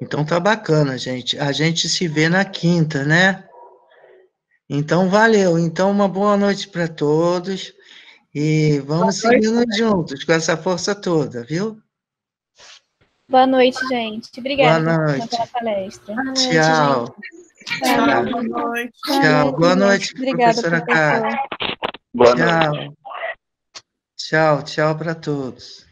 Então tá bacana, gente. A gente se vê na quinta, né? Então valeu. Então uma boa noite para todos e vamos boa seguindo noite. juntos com essa força toda, viu? Boa noite, gente. Obrigada boa noite. pela palestra. Boa noite, Tchau. Tchau. Tchau. Boa noite. Tchau. Boa noite, Obrigada, professora Carla. Boa tchau. noite. Tchau, tchau para todos.